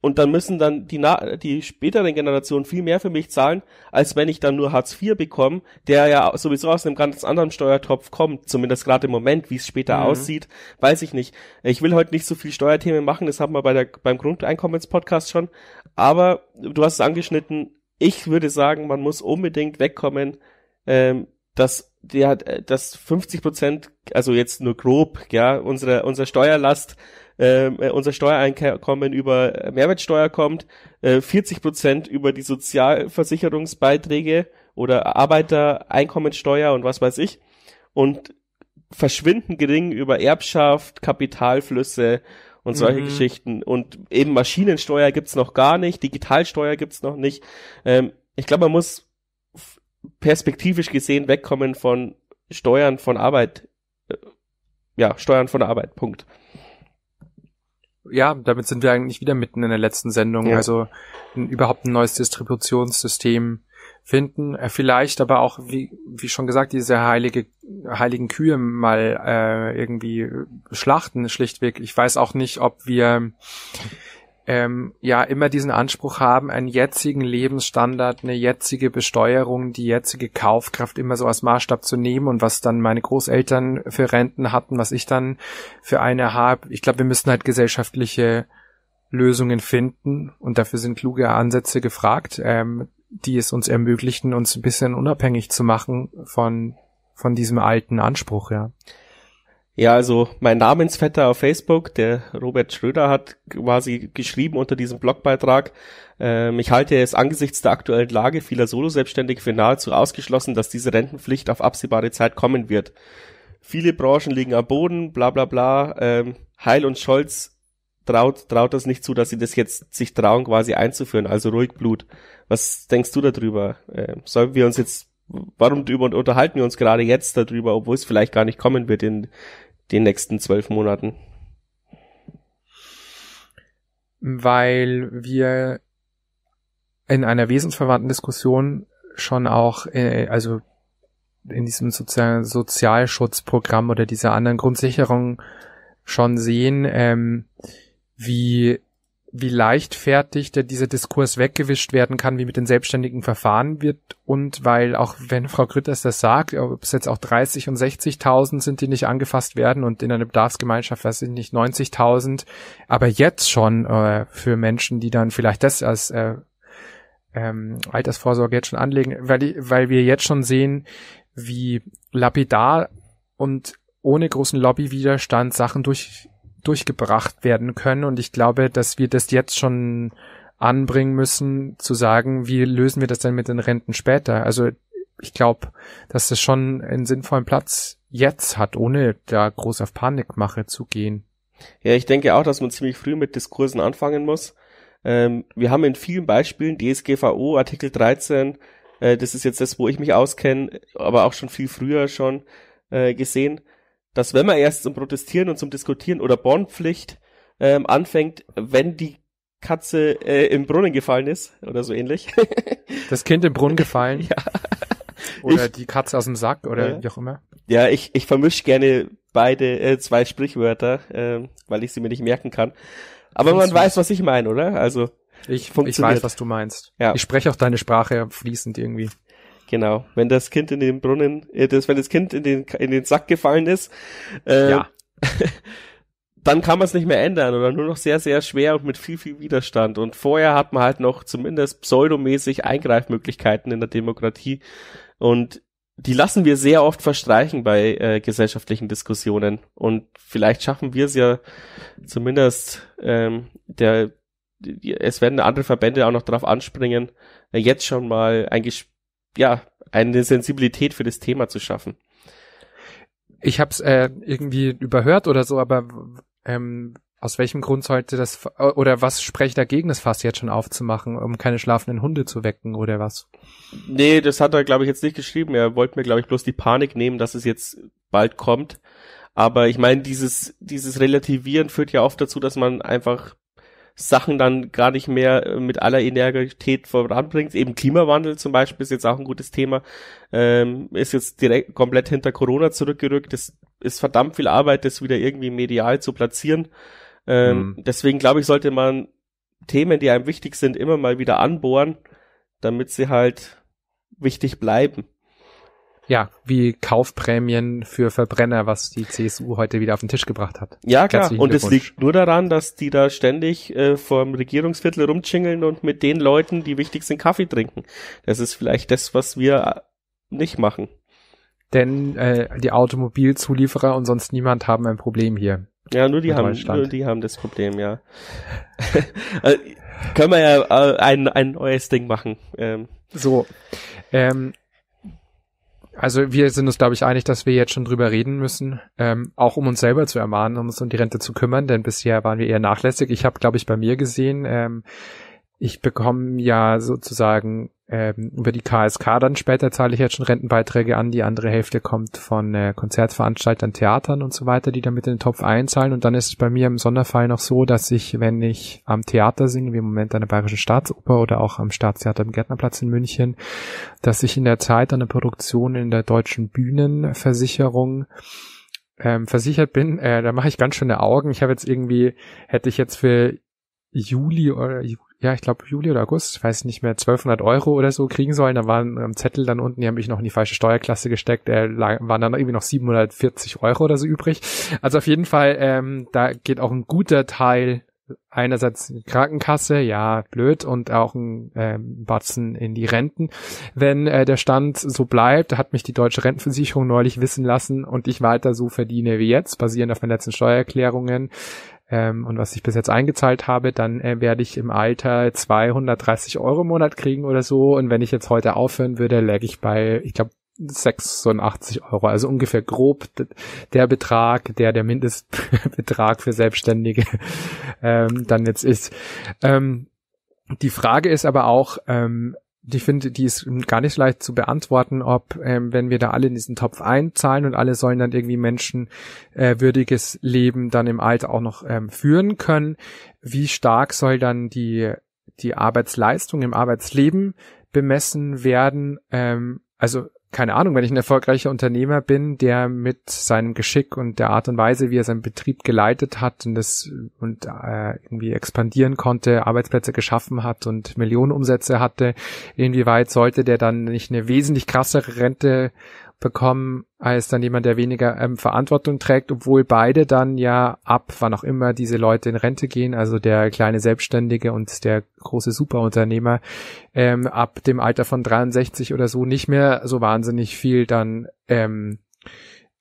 und dann müssen dann die, Na die späteren Generationen viel mehr für mich zahlen, als wenn ich dann nur Hartz IV bekomme, der ja sowieso aus einem ganz anderen Steuertopf kommt, zumindest gerade im Moment, wie es später mhm. aussieht, weiß ich nicht. Ich will heute nicht so viel Steuerthemen machen, das haben wir bei der, beim Grundeinkommenspodcast schon, aber du hast es angeschnitten, ich würde sagen, man muss unbedingt wegkommen ähm, dass der hat, äh, das 50 Prozent, also jetzt nur grob, ja, unsere unsere Steuerlast, ähm, äh, unser Steuereinkommen über Mehrwertsteuer kommt, äh, 40 Prozent über die Sozialversicherungsbeiträge oder Arbeitereinkommensteuer und was weiß ich und verschwinden gering über Erbschaft, Kapitalflüsse und solche mhm. Geschichten. Und eben Maschinensteuer gibt's noch gar nicht, Digitalsteuer gibt's noch nicht. Ähm, ich glaube, man muss perspektivisch gesehen wegkommen von Steuern von Arbeit. Äh, ja, Steuern von Arbeit, Punkt. Ja, damit sind wir eigentlich wieder mitten in der letzten Sendung. Ja. Also ein, überhaupt ein neues Distributionssystem finden. Äh, vielleicht aber auch, wie, wie schon gesagt, diese heilige, heiligen Kühe mal äh, irgendwie äh, schlachten, schlichtweg. Ich weiß auch nicht, ob wir ähm, ja immer diesen Anspruch haben, einen jetzigen Lebensstandard, eine jetzige Besteuerung, die jetzige Kaufkraft immer so als Maßstab zu nehmen und was dann meine Großeltern für Renten hatten, was ich dann für eine habe. Ich glaube, wir müssen halt gesellschaftliche Lösungen finden und dafür sind kluge Ansätze gefragt, ähm, die es uns ermöglichen, uns ein bisschen unabhängig zu machen von, von diesem alten Anspruch, ja. Ja, also mein Namensvetter auf Facebook, der Robert Schröder, hat quasi geschrieben unter diesem Blogbeitrag, ähm, ich halte es angesichts der aktuellen Lage vieler Solo-Selbstständige für nahezu ausgeschlossen, dass diese Rentenpflicht auf absehbare Zeit kommen wird. Viele Branchen liegen am Boden, bla bla bla. Ähm, Heil und Scholz traut, traut das nicht zu, dass sie das jetzt sich trauen, quasi einzuführen, also ruhig Blut. Was denkst du darüber? Ähm, sollen wir uns jetzt warum unterhalten wir uns gerade jetzt darüber, obwohl es vielleicht gar nicht kommen wird in den nächsten zwölf Monaten? Weil wir in einer wesensverwandten Diskussion schon auch, äh, also in diesem Sozial Sozialschutzprogramm oder dieser anderen Grundsicherung schon sehen, ähm, wie wie leichtfertig der, dieser Diskurs weggewischt werden kann, wie mit den Selbstständigen verfahren wird und weil auch wenn Frau Grütters das sagt, ob es jetzt auch 30 und 60.000 sind, die nicht angefasst werden und in einer Bedarfsgemeinschaft was sind nicht 90.000, aber jetzt schon äh, für Menschen, die dann vielleicht das als äh, ähm, Altersvorsorge jetzt schon anlegen, weil, die, weil wir jetzt schon sehen, wie lapidar und ohne großen Lobbywiderstand Sachen durch durchgebracht werden können. Und ich glaube, dass wir das jetzt schon anbringen müssen, zu sagen, wie lösen wir das denn mit den Renten später? Also ich glaube, dass das schon einen sinnvollen Platz jetzt hat, ohne da groß auf Panikmache zu gehen. Ja, ich denke auch, dass man ziemlich früh mit Diskursen anfangen muss. Ähm, wir haben in vielen Beispielen DSGVO, Artikel 13, äh, das ist jetzt das, wo ich mich auskenne, aber auch schon viel früher schon äh, gesehen, dass wenn man erst zum Protestieren und zum Diskutieren oder Bornpflicht ähm, anfängt, wenn die Katze äh, im Brunnen gefallen ist oder so ähnlich. das Kind im Brunnen gefallen. ja. Oder ich, die Katze aus dem Sack oder ja. wie auch immer. Ja, ich, ich vermische gerne beide äh, zwei Sprichwörter, äh, weil ich sie mir nicht merken kann. Aber man weiß, was ich meine, oder? Also ich, ich weiß, was du meinst. Ja. Ich spreche auch deine Sprache fließend irgendwie. Genau. Wenn das Kind in den Brunnen, äh, das, wenn das Kind in den, in den Sack gefallen ist, äh, ja. dann kann man es nicht mehr ändern oder nur noch sehr, sehr schwer und mit viel, viel Widerstand. Und vorher hat man halt noch zumindest pseudomäßig Eingreifmöglichkeiten in der Demokratie. Und die lassen wir sehr oft verstreichen bei äh, gesellschaftlichen Diskussionen. Und vielleicht schaffen wir es ja zumindest ähm, der es werden andere Verbände auch noch darauf anspringen, äh, jetzt schon mal ein Gespräch ja, eine Sensibilität für das Thema zu schaffen. Ich habe es äh, irgendwie überhört oder so, aber ähm, aus welchem Grund sollte das oder was spricht dagegen, das Fass jetzt schon aufzumachen, um keine schlafenden Hunde zu wecken oder was? Nee, das hat er, glaube ich, jetzt nicht geschrieben. Er wollte mir, glaube ich, bloß die Panik nehmen, dass es jetzt bald kommt. Aber ich meine, dieses, dieses Relativieren führt ja oft dazu, dass man einfach Sachen dann gar nicht mehr äh, mit aller Energie voranbringt. Eben Klimawandel zum Beispiel ist jetzt auch ein gutes Thema, ähm, ist jetzt direkt komplett hinter Corona zurückgerückt. Das ist verdammt viel Arbeit, das wieder irgendwie medial zu platzieren. Ähm, mhm. Deswegen glaube ich, sollte man Themen, die einem wichtig sind, immer mal wieder anbohren, damit sie halt wichtig bleiben ja, wie Kaufprämien für Verbrenner, was die CSU heute wieder auf den Tisch gebracht hat. Ja, klar. Und es liegt nur daran, dass die da ständig äh, vorm Regierungsviertel rumchingeln und mit den Leuten, die wichtig sind, Kaffee trinken. Das ist vielleicht das, was wir äh, nicht machen. Denn äh, die Automobilzulieferer und sonst niemand haben ein Problem hier. Ja, nur die haben, nur die haben das Problem, ja. also, können wir ja äh, ein, ein neues Ding machen. Ähm. So. Ähm, also wir sind uns, glaube ich, einig, dass wir jetzt schon drüber reden müssen, ähm, auch um uns selber zu ermahnen, um uns um die Rente zu kümmern, denn bisher waren wir eher nachlässig. Ich habe, glaube ich, bei mir gesehen, ähm, ich bekomme ja sozusagen ähm, über die KSK dann später zahle ich jetzt schon Rentenbeiträge an. Die andere Hälfte kommt von äh, Konzertveranstaltern, Theatern und so weiter, die damit in den Topf einzahlen. Und dann ist es bei mir im Sonderfall noch so, dass ich, wenn ich am Theater singe, wie im Moment an der Bayerischen Staatsoper oder auch am Staatstheater im Gärtnerplatz in München, dass ich in der Zeit an der Produktion in der deutschen Bühnenversicherung ähm, versichert bin, äh, da mache ich ganz schöne Augen. Ich habe jetzt irgendwie, hätte ich jetzt für Juli oder ja, ich glaube Juli oder August, ich weiß nicht mehr, 1200 Euro oder so kriegen sollen. Da waren am ähm, Zettel dann unten, die haben mich noch in die falsche Steuerklasse gesteckt, äh, waren dann irgendwie noch 740 Euro oder so übrig. Also auf jeden Fall, ähm, da geht auch ein guter Teil einerseits Krankenkasse, ja, blöd, und auch ein ähm, Batzen in die Renten. Wenn äh, der Stand so bleibt, hat mich die deutsche Rentenversicherung neulich wissen lassen und ich weiter so verdiene wie jetzt, basierend auf meinen letzten Steuererklärungen, ähm, und was ich bis jetzt eingezahlt habe, dann äh, werde ich im Alter 230 Euro im Monat kriegen oder so. Und wenn ich jetzt heute aufhören würde, läge ich bei, ich glaube, 86 Euro, also ungefähr grob der Betrag, der der Mindestbetrag für Selbstständige ähm, dann jetzt ist. Ähm, die Frage ist aber auch, ähm, ich finde, die ist gar nicht leicht zu beantworten, ob, ähm, wenn wir da alle in diesen Topf einzahlen und alle sollen dann irgendwie menschenwürdiges äh, Leben dann im Alter auch noch ähm, führen können, wie stark soll dann die, die Arbeitsleistung im Arbeitsleben bemessen werden? Ähm, also keine Ahnung, wenn ich ein erfolgreicher Unternehmer bin, der mit seinem Geschick und der Art und Weise, wie er seinen Betrieb geleitet hat und das und äh, irgendwie expandieren konnte, Arbeitsplätze geschaffen hat und Millionenumsätze hatte, inwieweit sollte der dann nicht eine wesentlich krassere Rente bekommen als dann jemand, der weniger ähm, Verantwortung trägt, obwohl beide dann ja ab, wann auch immer diese Leute in Rente gehen, also der kleine Selbstständige und der große Superunternehmer, ähm, ab dem Alter von 63 oder so nicht mehr so wahnsinnig viel dann ähm,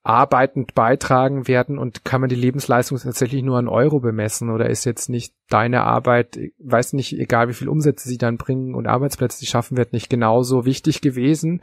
arbeitend beitragen werden und kann man die Lebensleistung tatsächlich nur an Euro bemessen oder ist jetzt nicht deine Arbeit, weiß nicht, egal wie viel Umsätze sie dann bringen und Arbeitsplätze sie schaffen wird, nicht genauso wichtig gewesen.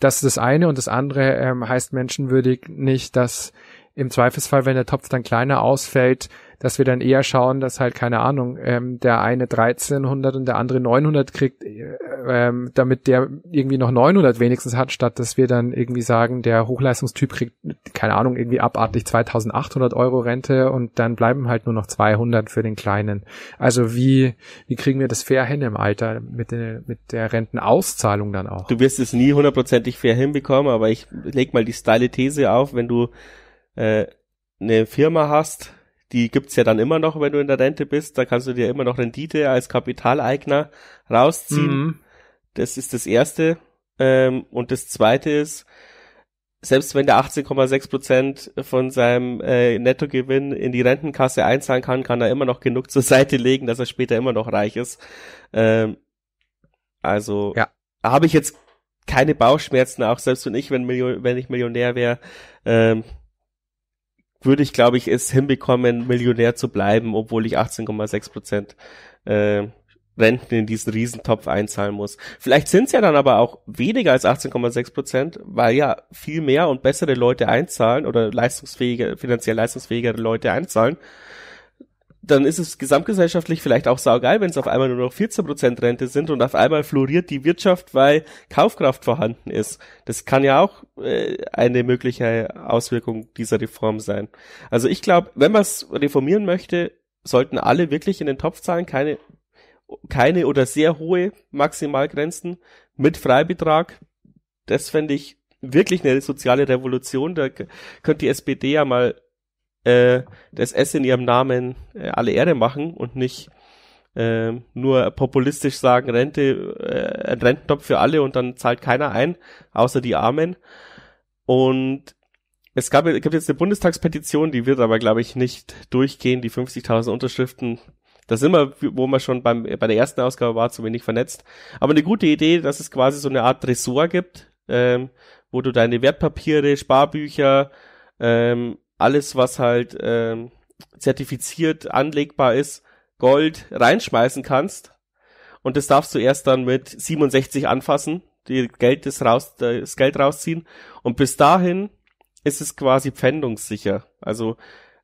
Das ist das eine und das andere ähm, heißt menschenwürdig nicht, dass im Zweifelsfall, wenn der Topf dann kleiner ausfällt, dass wir dann eher schauen, dass halt keine Ahnung, ähm, der eine 1300 und der andere 900 kriegt, äh, ähm, damit der irgendwie noch 900 wenigstens hat, statt dass wir dann irgendwie sagen, der Hochleistungstyp kriegt keine Ahnung irgendwie abartig 2800 Euro Rente und dann bleiben halt nur noch 200 für den Kleinen. Also wie wie kriegen wir das fair hin im Alter mit den, mit der Rentenauszahlung dann auch? Du wirst es nie hundertprozentig fair hinbekommen, aber ich leg mal die steile These auf, wenn du äh, eine Firma hast, die gibt's ja dann immer noch, wenn du in der Rente bist. Da kannst du dir immer noch Rendite als Kapitaleigner rausziehen. Mhm. Das ist das Erste. Ähm, und das Zweite ist, selbst wenn der 18,6 Prozent von seinem äh, Nettogewinn in die Rentenkasse einzahlen kann, kann er immer noch genug zur Seite legen, dass er später immer noch reich ist. Ähm, also ja. habe ich jetzt keine Bauchschmerzen, auch selbst wenn ich, wenn, Million, wenn ich Millionär wäre. Ähm, würde ich, glaube ich, es hinbekommen, Millionär zu bleiben, obwohl ich 18,6 Prozent äh, Renten in diesen Riesentopf einzahlen muss. Vielleicht sind es ja dann aber auch weniger als 18,6 Prozent, weil ja viel mehr und bessere Leute einzahlen oder leistungsfähige, finanziell leistungsfähigere Leute einzahlen dann ist es gesamtgesellschaftlich vielleicht auch saugeil, wenn es auf einmal nur noch 14% Rente sind und auf einmal floriert die Wirtschaft, weil Kaufkraft vorhanden ist. Das kann ja auch äh, eine mögliche Auswirkung dieser Reform sein. Also ich glaube, wenn man es reformieren möchte, sollten alle wirklich in den Topf zahlen, keine, keine oder sehr hohe Maximalgrenzen mit Freibetrag. Das fände ich wirklich eine soziale Revolution. Da könnte die SPD ja mal äh, das S in ihrem Namen äh, alle Ehre machen und nicht äh, nur populistisch sagen, Rente, äh, ein Rententopf für alle und dann zahlt keiner ein, außer die Armen. Und es gab, gibt jetzt eine Bundestagspetition, die wird aber, glaube ich, nicht durchgehen, die 50.000 Unterschriften. Das sind wir, wo man schon beim, bei der ersten Ausgabe war, zu wenig vernetzt. Aber eine gute Idee, dass es quasi so eine Art Tresor gibt, ähm, wo du deine Wertpapiere, Sparbücher, ähm, alles, was halt ähm, zertifiziert anlegbar ist, Gold reinschmeißen kannst. Und das darfst du erst dann mit 67 anfassen, die Geld das, raus, das Geld rausziehen. Und bis dahin ist es quasi pfändungssicher. Also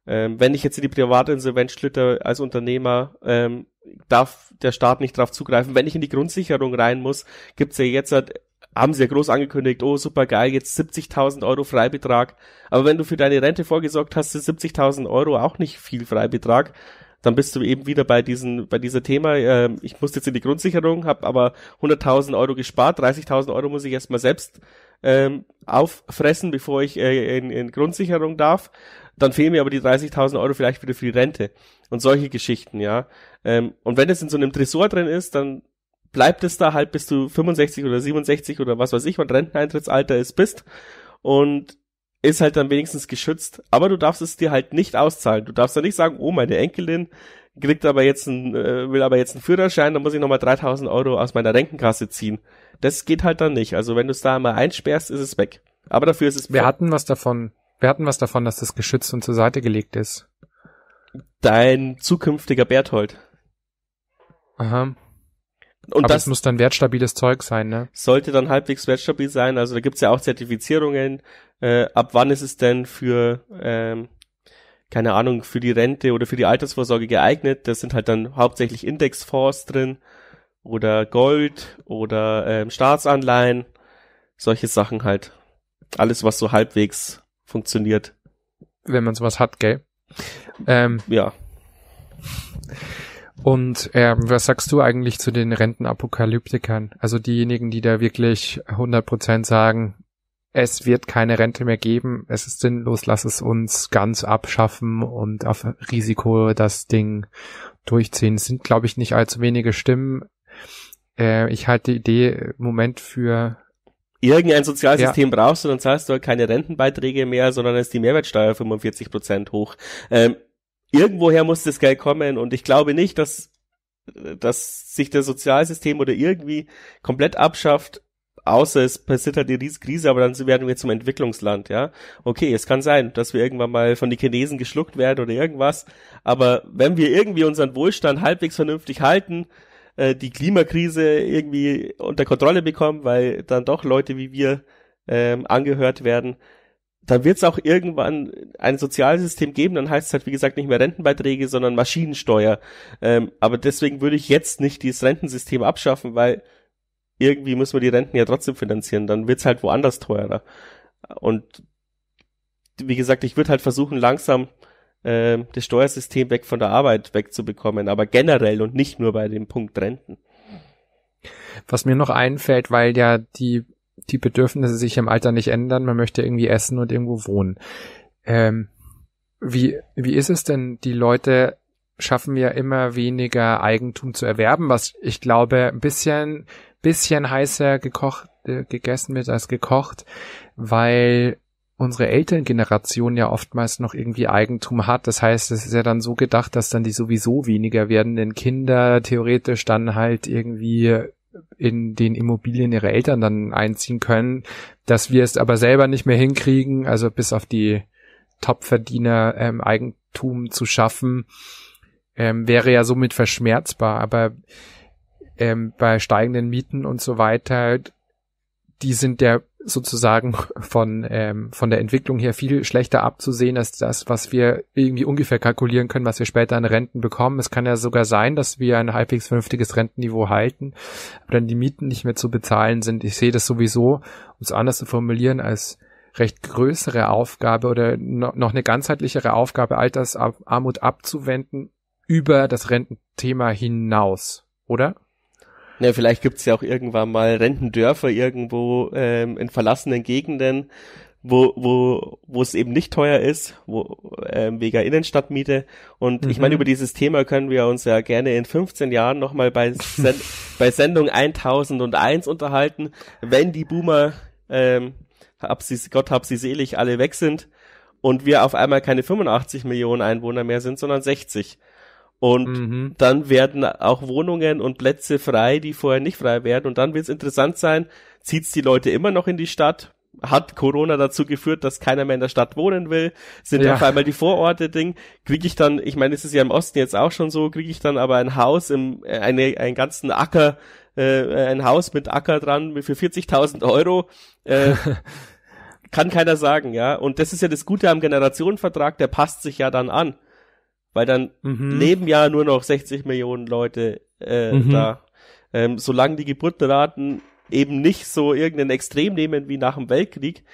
ähm, wenn ich jetzt in die private Insolvenz schlitter als Unternehmer, ähm, darf der Staat nicht darauf zugreifen. Wenn ich in die Grundsicherung rein muss, gibt's ja jetzt halt haben sie ja groß angekündigt, oh super geil, jetzt 70.000 Euro Freibetrag. Aber wenn du für deine Rente vorgesorgt hast, sind 70.000 Euro auch nicht viel Freibetrag. Dann bist du eben wieder bei diesem bei dieser Thema. Äh, ich muss jetzt in die Grundsicherung, habe aber 100.000 Euro gespart, 30.000 Euro muss ich erstmal selbst ähm, auffressen, bevor ich äh, in, in Grundsicherung darf. Dann fehlen mir aber die 30.000 Euro vielleicht wieder für die Rente und solche Geschichten, ja. Ähm, und wenn es in so einem Tresor drin ist, dann bleibt es da halt, bis du 65 oder 67 oder was weiß ich, und Renteneintrittsalter ist, bist. Und ist halt dann wenigstens geschützt. Aber du darfst es dir halt nicht auszahlen. Du darfst dann nicht sagen, oh, meine Enkelin kriegt aber jetzt ein, äh, will aber jetzt einen Führerschein, dann muss ich nochmal 3000 Euro aus meiner Rentenkasse ziehen. Das geht halt dann nicht. Also wenn du es da einmal einsperrst, ist es weg. Aber dafür ist es. Wir hatten was davon. Wir hatten was davon, dass das geschützt und zur Seite gelegt ist. Dein zukünftiger Berthold. Aha. Und Aber das muss dann wertstabiles Zeug sein, ne? Sollte dann halbwegs wertstabil sein. Also da gibt's ja auch Zertifizierungen. Äh, ab wann ist es denn für, ähm, keine Ahnung, für die Rente oder für die Altersvorsorge geeignet? Das sind halt dann hauptsächlich Indexfonds drin oder Gold oder ähm, Staatsanleihen. Solche Sachen halt. Alles, was so halbwegs funktioniert. Wenn man sowas hat, gell? Ähm, ja. Und ähm, was sagst du eigentlich zu den Rentenapokalyptikern? Also diejenigen, die da wirklich 100% sagen, es wird keine Rente mehr geben, es ist sinnlos, lass es uns ganz abschaffen und auf Risiko das Ding durchziehen. Es sind, glaube ich, nicht allzu wenige Stimmen. Äh, ich halte die Idee im Moment für irgendein Sozialsystem ja. brauchst du, dann zahlst du halt keine Rentenbeiträge mehr, sondern ist die Mehrwertsteuer 45 Prozent hoch. Ähm, irgendwoher muss das Geld kommen und ich glaube nicht, dass, dass sich das Sozialsystem oder irgendwie komplett abschafft, außer es passiert halt die Krise, aber dann werden wir zum Entwicklungsland, ja. Okay, es kann sein, dass wir irgendwann mal von den Chinesen geschluckt werden oder irgendwas, aber wenn wir irgendwie unseren Wohlstand halbwegs vernünftig halten, äh, die Klimakrise irgendwie unter Kontrolle bekommen, weil dann doch Leute wie wir ähm, angehört werden, da wird es auch irgendwann ein Sozialsystem geben, dann heißt es halt, wie gesagt, nicht mehr Rentenbeiträge, sondern Maschinensteuer. Ähm, aber deswegen würde ich jetzt nicht dieses Rentensystem abschaffen, weil irgendwie müssen wir die Renten ja trotzdem finanzieren, dann wird es halt woanders teurer. Und wie gesagt, ich würde halt versuchen, langsam äh, das Steuersystem weg von der Arbeit wegzubekommen, aber generell und nicht nur bei dem Punkt Renten. Was mir noch einfällt, weil ja die die Bedürfnisse sich im Alter nicht ändern, man möchte irgendwie essen und irgendwo wohnen. Ähm, wie, wie ist es denn, die Leute schaffen ja immer weniger Eigentum zu erwerben, was ich glaube ein bisschen, bisschen heißer gekocht, äh, gegessen wird als gekocht, weil unsere Elterngeneration ja oftmals noch irgendwie Eigentum hat. Das heißt, es ist ja dann so gedacht, dass dann die sowieso weniger werdenden Kinder theoretisch dann halt irgendwie in den Immobilien ihrer Eltern dann einziehen können, dass wir es aber selber nicht mehr hinkriegen, also bis auf die Topverdiener ähm, Eigentum zu schaffen, ähm, wäre ja somit verschmerzbar. Aber ähm, bei steigenden Mieten und so weiter die sind der sozusagen von, ähm, von der Entwicklung her viel schlechter abzusehen als das, was wir irgendwie ungefähr kalkulieren können, was wir später an Renten bekommen. Es kann ja sogar sein, dass wir ein halbwegs vernünftiges Rentenniveau halten, aber dann die Mieten nicht mehr zu bezahlen sind. Ich sehe das sowieso, um es anders zu formulieren, als recht größere Aufgabe oder no, noch eine ganzheitlichere Aufgabe, Altersarmut abzuwenden über das Rententhema hinaus, oder? Ja, ne, vielleicht es ja auch irgendwann mal Rentendörfer irgendwo ähm, in verlassenen Gegenden, wo wo es eben nicht teuer ist, wo ähm, wegen Innenstadtmiete. Und mhm. ich meine, mhm. über dieses Thema können wir uns ja gerne in 15 Jahren nochmal bei, Sen bei Sendung 1001 unterhalten, wenn die Boomer, ähm, hab sie, Gott hab sie selig, alle weg sind und wir auf einmal keine 85 Millionen Einwohner mehr sind, sondern 60. Und mhm. dann werden auch Wohnungen und Plätze frei, die vorher nicht frei werden. Und dann wird es interessant sein, zieht's die Leute immer noch in die Stadt? Hat Corona dazu geführt, dass keiner mehr in der Stadt wohnen will? Sind ja. auf einmal die Vororte Ding? Kriege ich dann, ich meine, es ist ja im Osten jetzt auch schon so, kriege ich dann aber ein Haus, im, äh, eine, einen ganzen Acker, äh, ein Haus mit Acker dran für 40.000 Euro? Äh, kann keiner sagen, ja. Und das ist ja das Gute am Generationenvertrag, der passt sich ja dann an weil dann mhm. leben ja nur noch 60 Millionen Leute äh, mhm. da. Ähm, solange die Geburtenraten eben nicht so irgendein Extrem nehmen wie nach dem Weltkrieg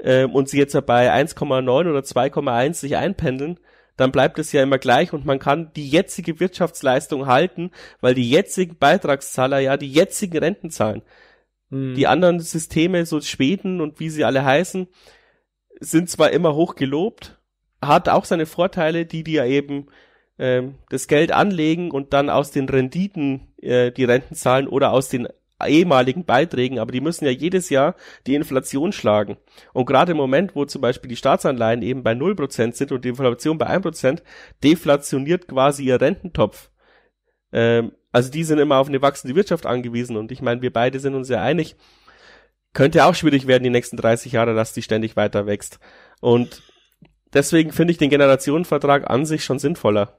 ähm, und sie jetzt bei 1,9 oder 2,1 sich einpendeln, dann bleibt es ja immer gleich und man kann die jetzige Wirtschaftsleistung halten, weil die jetzigen Beitragszahler ja die jetzigen Renten zahlen. Mhm. Die anderen Systeme, so Schweden und wie sie alle heißen, sind zwar immer hoch gelobt, hat auch seine Vorteile, die dir eben ähm, das Geld anlegen und dann aus den Renditen äh, die Renten zahlen oder aus den ehemaligen Beiträgen, aber die müssen ja jedes Jahr die Inflation schlagen. Und gerade im Moment, wo zum Beispiel die Staatsanleihen eben bei 0% sind und die Inflation bei 1%, deflationiert quasi ihr Rententopf. Ähm, also die sind immer auf eine wachsende Wirtschaft angewiesen und ich meine, wir beide sind uns ja einig, könnte auch schwierig werden die nächsten 30 Jahre, dass die ständig weiter wächst. Und deswegen finde ich den Generationenvertrag an sich schon sinnvoller.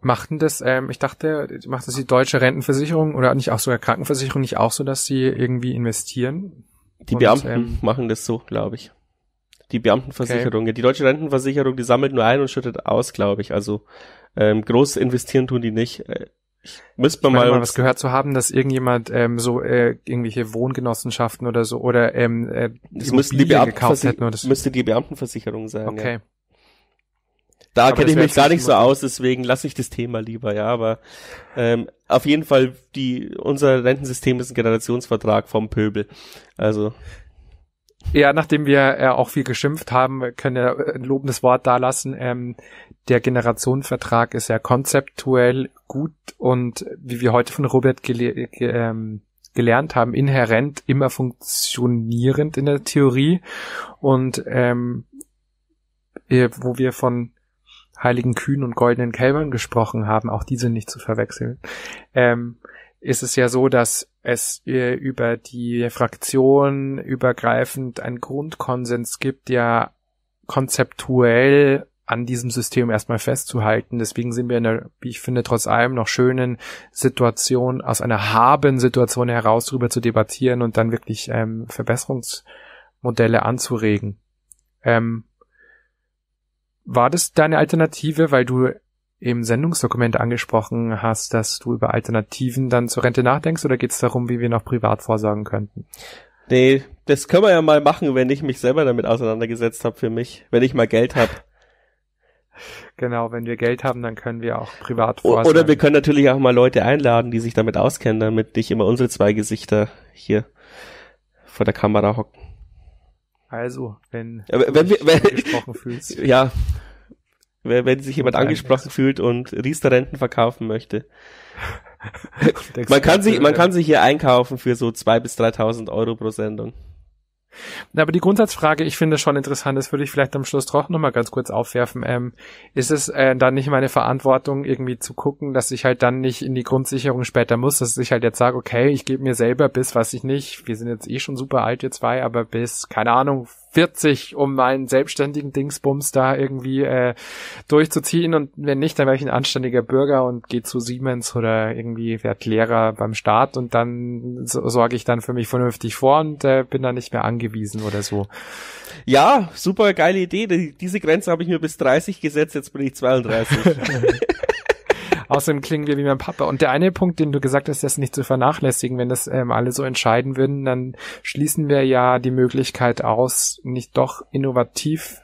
Machten das, ähm, ich dachte, macht das die deutsche Rentenversicherung oder nicht auch sogar Krankenversicherung nicht auch so, dass sie irgendwie investieren? Die Und, Beamten ähm, machen das so, glaube ich. Die Beamtenversicherung. Okay. Die deutsche Rentenversicherung, die sammelt nur ein und schüttet aus, glaube ich. Also ähm, groß investieren tun die nicht. Äh, Müsste man mal, mal was gehört zu haben, dass irgendjemand ähm, so äh, irgendwelche Wohngenossenschaften oder so oder ähm, äh, das müssten die gekauft hätten oder so. müsste die Beamtenversicherung sein. Okay. Ja. Da kenne ich mich gar nicht so aus, deswegen lasse ich das Thema lieber, ja, aber ähm, auf jeden Fall, die, unser Rentensystem ist ein Generationsvertrag vom Pöbel. Also ja, nachdem wir äh, auch viel geschimpft haben, können wir ein lobendes Wort dalassen. Ähm, der Generationenvertrag ist ja konzeptuell gut und wie wir heute von Robert gele ge ähm, gelernt haben, inhärent immer funktionierend in der Theorie und ähm, äh, wo wir von heiligen Kühen und goldenen Kälbern gesprochen haben, auch diese nicht zu verwechseln, ähm, ist es ja so, dass es äh, über die Fraktion übergreifend einen Grundkonsens gibt, ja konzeptuell an diesem System erstmal festzuhalten. Deswegen sind wir in einer, wie ich finde, trotz allem noch schönen Situation, aus einer Haben-Situation heraus darüber zu debattieren und dann wirklich ähm, Verbesserungsmodelle anzuregen. Ähm, war das deine Alternative, weil du im Sendungsdokument angesprochen hast, dass du über Alternativen dann zur Rente nachdenkst oder geht es darum, wie wir noch privat vorsorgen könnten? Nee, das können wir ja mal machen, wenn ich mich selber damit auseinandergesetzt habe für mich, wenn ich mal Geld habe. Genau, wenn wir Geld haben, dann können wir auch privat vorsorgen. Oder wir können natürlich auch mal Leute einladen, die sich damit auskennen, damit nicht immer unsere zwei Gesichter hier vor der Kamera hocken. Also, wenn, wenn du dich wir, wenn, gesprochen fühlst. Ja, wenn wenn sich jemand angesprochen fühlt und Riester-Renten verkaufen möchte. man kann sich, man kann sich hier einkaufen für so zwei bis 3.000 Euro pro Sendung. Na, aber die Grundsatzfrage, ich finde schon interessant, das würde ich vielleicht am Schluss doch nochmal ganz kurz aufwerfen. Ähm, ist es äh, dann nicht meine Verantwortung, irgendwie zu gucken, dass ich halt dann nicht in die Grundsicherung später muss, dass ich halt jetzt sage, okay, ich gebe mir selber bis, was ich nicht, wir sind jetzt eh schon super alt, wir zwei, aber bis, keine Ahnung, 40, um meinen selbstständigen Dingsbums da irgendwie äh, durchzuziehen. Und wenn nicht, dann wäre ich ein anständiger Bürger und gehe zu Siemens oder irgendwie werde Lehrer beim Staat und dann so, sorge ich dann für mich vernünftig vor und äh, bin dann nicht mehr angewiesen oder so. Ja, super geile Idee. diese Grenze habe ich mir bis 30 gesetzt, jetzt bin ich 32. Außerdem klingen wir wie mein Papa. Und der eine Punkt, den du gesagt hast, das nicht zu vernachlässigen, wenn das ähm, alle so entscheiden würden, dann schließen wir ja die Möglichkeit aus, nicht doch innovativ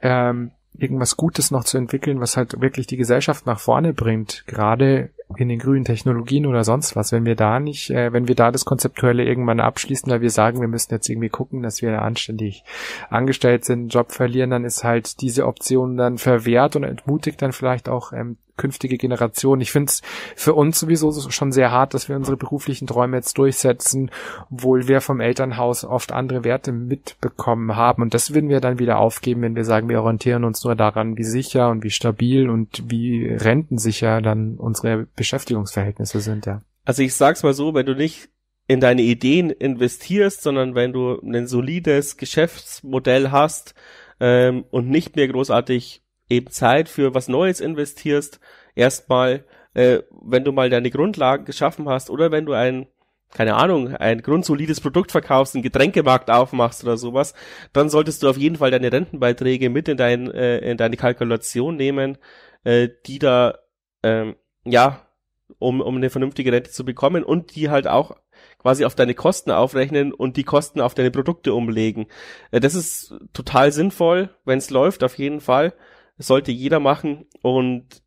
ähm, irgendwas Gutes noch zu entwickeln, was halt wirklich die Gesellschaft nach vorne bringt, gerade in den grünen Technologien oder sonst was. Wenn wir da nicht, äh, wenn wir da das Konzeptuelle irgendwann abschließen, weil wir sagen, wir müssen jetzt irgendwie gucken, dass wir anständig angestellt sind, Job verlieren, dann ist halt diese Option dann verwehrt und entmutigt dann vielleicht auch ähm, künftige Generation. Ich finde es für uns sowieso schon sehr hart, dass wir unsere beruflichen Träume jetzt durchsetzen, obwohl wir vom Elternhaus oft andere Werte mitbekommen haben. Und das würden wir dann wieder aufgeben, wenn wir sagen, wir orientieren uns nur daran, wie sicher und wie stabil und wie rentensicher dann unsere Beschäftigungsverhältnisse sind, ja. Also ich sag's mal so, wenn du nicht in deine Ideen investierst, sondern wenn du ein solides Geschäftsmodell hast ähm, und nicht mehr großartig eben Zeit für was Neues investierst, erstmal, äh, wenn du mal deine Grundlagen geschaffen hast oder wenn du ein, keine Ahnung, ein grundsolides Produkt verkaufst, einen Getränkemarkt aufmachst oder sowas, dann solltest du auf jeden Fall deine Rentenbeiträge mit in, dein, äh, in deine Kalkulation nehmen, äh, die da, ähm, ja, um, um eine vernünftige Rente zu bekommen und die halt auch quasi auf deine Kosten aufrechnen und die Kosten auf deine Produkte umlegen. Äh, das ist total sinnvoll, wenn es läuft, auf jeden Fall sollte jeder machen und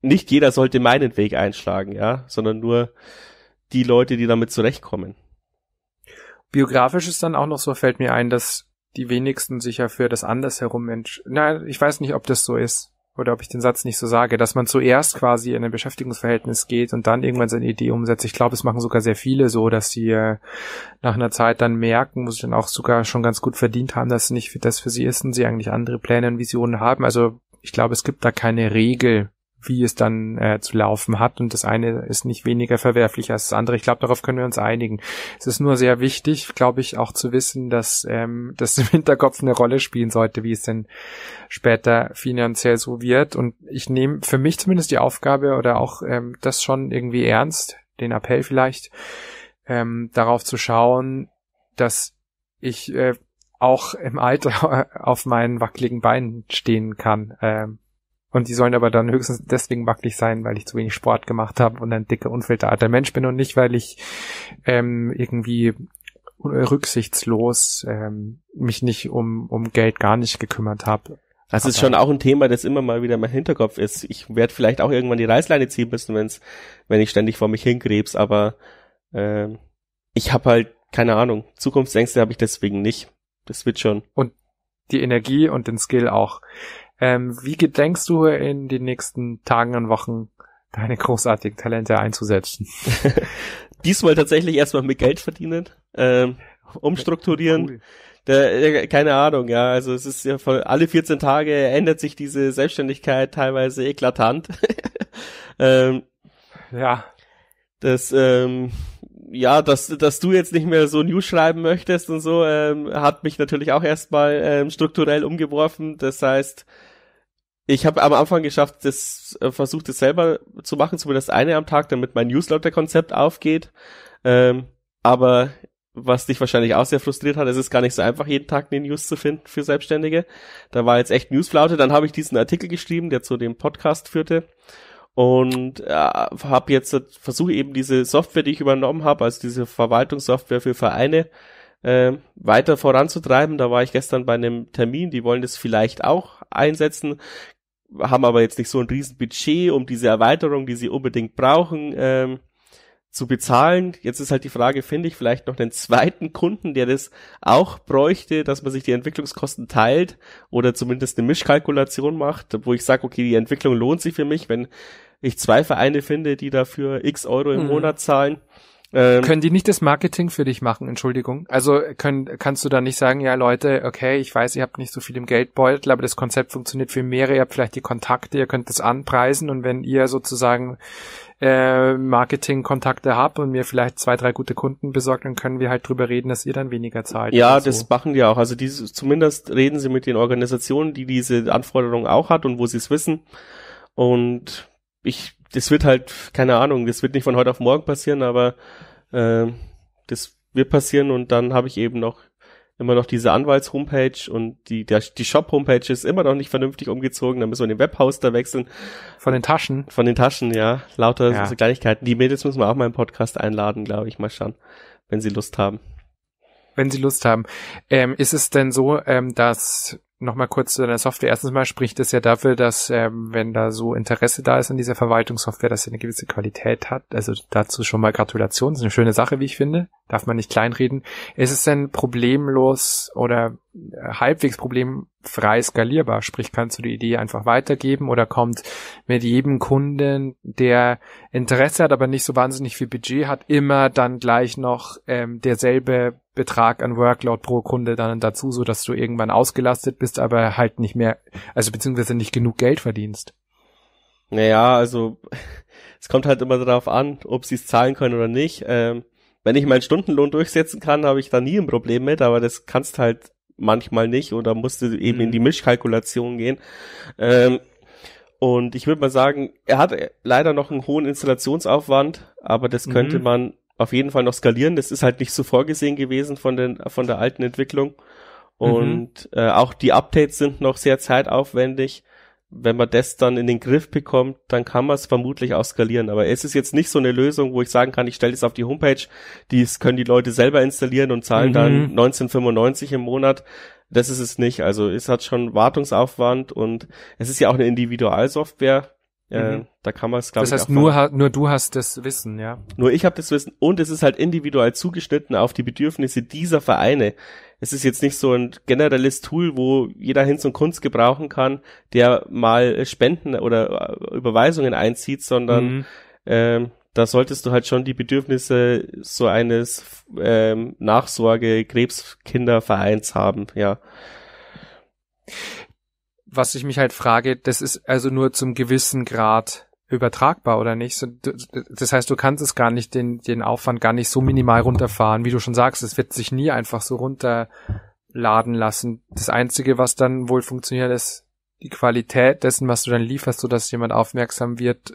nicht jeder sollte meinen Weg einschlagen, ja, sondern nur die Leute, die damit zurechtkommen. Biografisch ist dann auch noch so, fällt mir ein, dass die wenigsten sich ja für das andersherum Mensch. Nein, ich weiß nicht, ob das so ist oder ob ich den Satz nicht so sage, dass man zuerst quasi in ein Beschäftigungsverhältnis geht und dann irgendwann seine Idee umsetzt. Ich glaube, es machen sogar sehr viele so, dass sie äh, nach einer Zeit dann merken, wo sie dann auch sogar schon ganz gut verdient haben, dass es nicht für das für sie ist und sie eigentlich andere Pläne und Visionen haben. Also ich glaube, es gibt da keine Regel, wie es dann äh, zu laufen hat. Und das eine ist nicht weniger verwerflich als das andere. Ich glaube, darauf können wir uns einigen. Es ist nur sehr wichtig, glaube ich, auch zu wissen, dass ähm, das im Hinterkopf eine Rolle spielen sollte, wie es denn später finanziell so wird. Und ich nehme für mich zumindest die Aufgabe oder auch ähm, das schon irgendwie ernst, den Appell vielleicht, ähm, darauf zu schauen, dass ich äh, auch im Alter auf meinen wackeligen Beinen stehen kann. Ähm, und die sollen aber dann höchstens deswegen wackelig sein, weil ich zu wenig Sport gemacht habe und ein dicker, unfilterter Mensch bin und nicht, weil ich ähm, irgendwie rücksichtslos ähm, mich nicht um, um Geld gar nicht gekümmert habe. Das also es ist schon auch ein Thema, das immer mal wieder mein Hinterkopf ist. Ich werde vielleicht auch irgendwann die Reißleine ziehen müssen, wenn's, wenn ich ständig vor mich hinkrebs, aber äh, ich habe halt, keine Ahnung, Zukunftsängste habe ich deswegen nicht. Das wird schon. Und die Energie und den Skill auch. Ähm, wie gedenkst du in den nächsten Tagen und Wochen deine großartigen Talente einzusetzen? Diesmal tatsächlich erstmal mit Geld verdienen, ähm, umstrukturieren. Cool. Der, äh, keine Ahnung, ja. Also es ist ja voll, alle 14 Tage ändert sich diese Selbstständigkeit teilweise eklatant. ähm, ja. Das, ähm, ja, dass, dass du jetzt nicht mehr so News schreiben möchtest und so, ähm, hat mich natürlich auch erstmal ähm, strukturell umgeworfen. Das heißt, ich habe am Anfang geschafft, das äh, versucht, es selber zu machen, zumindest eine am Tag, damit mein Newsletter-Konzept aufgeht. Ähm, aber was dich wahrscheinlich auch sehr frustriert hat, es ist gar nicht so einfach, jeden Tag eine News zu finden für Selbstständige. Da war jetzt echt Newsflaute. Dann habe ich diesen Artikel geschrieben, der zu dem Podcast führte und äh, habe jetzt äh, versuche eben diese Software, die ich übernommen habe, also diese Verwaltungssoftware für Vereine, äh, weiter voranzutreiben. Da war ich gestern bei einem Termin, die wollen das vielleicht auch einsetzen haben aber jetzt nicht so ein riesen Budget, um diese Erweiterung, die sie unbedingt brauchen, ähm, zu bezahlen. Jetzt ist halt die Frage, finde ich vielleicht noch einen zweiten Kunden, der das auch bräuchte, dass man sich die Entwicklungskosten teilt oder zumindest eine Mischkalkulation macht, wo ich sage, okay, die Entwicklung lohnt sich für mich, wenn ich zwei Vereine finde, die dafür x Euro im mhm. Monat zahlen ähm, können die nicht das Marketing für dich machen? Entschuldigung. Also können, kannst du da nicht sagen, ja Leute, okay, ich weiß, ihr habt nicht so viel im Geldbeutel, aber das Konzept funktioniert für mehrere. Ihr habt vielleicht die Kontakte, ihr könnt das anpreisen und wenn ihr sozusagen äh, Marketing-Kontakte habt und mir vielleicht zwei, drei gute Kunden besorgt, dann können wir halt drüber reden, dass ihr dann weniger zahlt. Ja, so. das machen die auch. Also diese, zumindest reden sie mit den Organisationen, die diese Anforderungen auch hat und wo sie es wissen. Und ich das wird halt, keine Ahnung, das wird nicht von heute auf morgen passieren, aber äh, das wird passieren und dann habe ich eben noch immer noch diese Anwalts-Homepage und die, der, die Shop-Homepage ist immer noch nicht vernünftig umgezogen, da müssen wir den Webhouse da wechseln. Von den Taschen? Von den Taschen, ja. Lauter ja. So Kleinigkeiten. Die Mädels müssen wir auch mal im Podcast einladen, glaube ich, mal schauen, wenn sie Lust haben. Wenn sie Lust haben. Ähm, ist es denn so, ähm, dass nochmal kurz zu deiner Software. Erstens mal spricht es ja dafür, dass ähm, wenn da so Interesse da ist an dieser Verwaltungssoftware, dass sie eine gewisse Qualität hat. Also dazu schon mal Gratulation. Das ist eine schöne Sache, wie ich finde. Darf man nicht kleinreden. Ist es denn problemlos oder äh, halbwegs problemfrei skalierbar? Sprich, kannst du die Idee einfach weitergeben oder kommt mit jedem Kunden, der Interesse hat, aber nicht so wahnsinnig viel Budget hat, immer dann gleich noch ähm, derselbe Betrag an Workload pro Kunde dann dazu, so dass du irgendwann ausgelastet bist, aber halt nicht mehr, also beziehungsweise nicht genug Geld verdienst. Naja, also es kommt halt immer darauf an, ob sie es zahlen können oder nicht. Ähm, wenn ich meinen Stundenlohn durchsetzen kann, habe ich da nie ein Problem mit, aber das kannst halt manchmal nicht oder musst du eben mhm. in die Mischkalkulation gehen. Ähm, und ich würde mal sagen, er hat leider noch einen hohen Installationsaufwand, aber das könnte mhm. man auf jeden Fall noch skalieren. Das ist halt nicht so vorgesehen gewesen von, den, von der alten Entwicklung. Mhm. Und mhm. äh, auch die Updates sind noch sehr zeitaufwendig. Wenn man das dann in den Griff bekommt, dann kann man es vermutlich auch skalieren. Aber es ist jetzt nicht so eine Lösung, wo ich sagen kann, ich stelle es auf die Homepage, dies können die Leute selber installieren und zahlen mhm. dann 1995 im Monat. Das ist es nicht. Also es hat schon Wartungsaufwand und es ist ja auch eine Individualsoftware. Äh, mhm. Da kann man es, glaube ich. Das heißt, nur, nur du hast das Wissen, ja. Nur ich habe das Wissen und es ist halt individuell zugeschnitten auf die Bedürfnisse dieser Vereine. Es ist jetzt nicht so ein generelles Tool, wo jeder Hinz und Kunst gebrauchen kann, der mal äh, Spenden oder äh, Überweisungen einzieht, sondern mhm. ähm, da solltest du halt schon die Bedürfnisse so eines ähm, Nachsorge-Krebskindervereins haben, ja was ich mich halt frage, das ist also nur zum gewissen Grad übertragbar oder nicht. Das heißt, du kannst es gar nicht, den, den Aufwand gar nicht so minimal runterfahren, wie du schon sagst. Es wird sich nie einfach so runterladen lassen. Das Einzige, was dann wohl funktioniert, ist die Qualität dessen, was du dann lieferst, sodass jemand aufmerksam wird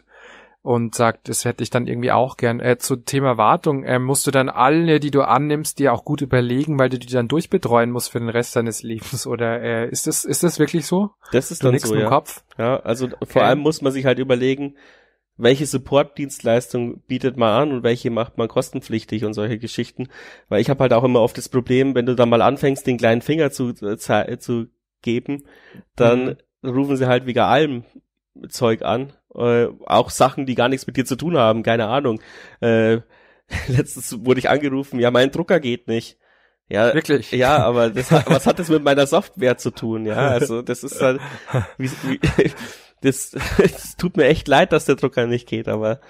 und sagt, das hätte ich dann irgendwie auch gern. Äh, zu Thema Wartung, äh, musst du dann alle, die du annimmst, dir auch gut überlegen, weil du die dann durchbetreuen musst für den Rest deines Lebens oder äh, ist das ist das wirklich so? Das ist du dann so, ja. Kopf? Ja, also okay. vor allem muss man sich halt überlegen, welche Supportdienstleistung bietet man an und welche macht man kostenpflichtig und solche Geschichten. Weil ich habe halt auch immer oft das Problem, wenn du dann mal anfängst, den kleinen Finger zu, äh, zu, zu geben, dann mhm. rufen sie halt wieder allem Zeug an äh, auch Sachen, die gar nichts mit dir zu tun haben, keine Ahnung. Äh, letztens wurde ich angerufen, ja, mein Drucker geht nicht. Ja, wirklich. Ja, aber das, was hat das mit meiner Software zu tun? Ja, also das ist halt, wie, wie, das, das tut mir echt leid, dass der Drucker nicht geht, aber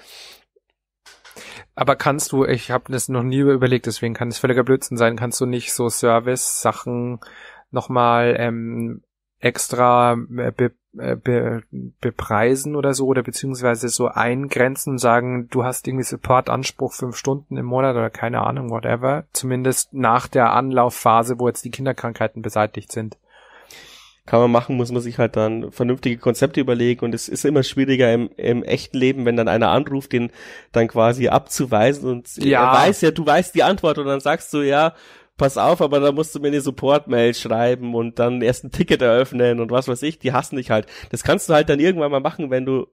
aber kannst du, ich habe das noch nie überlegt, deswegen kann es völliger Blödsinn sein, kannst du nicht so Service-Sachen nochmal ähm, extra äh, äh, be, bepreisen oder so oder beziehungsweise so eingrenzen und sagen, du hast irgendwie Supportanspruch fünf Stunden im Monat oder keine Ahnung, whatever. Zumindest nach der Anlaufphase, wo jetzt die Kinderkrankheiten beseitigt sind. Kann man machen, muss man sich halt dann vernünftige Konzepte überlegen und es ist immer schwieriger im, im echten Leben, wenn dann einer anruft, den dann quasi abzuweisen und ja. er weiß ja, du weißt die Antwort und dann sagst du ja, pass auf, aber da musst du mir eine Support-Mail schreiben und dann erst ein Ticket eröffnen und was weiß ich, die hassen dich halt. Das kannst du halt dann irgendwann mal machen, wenn du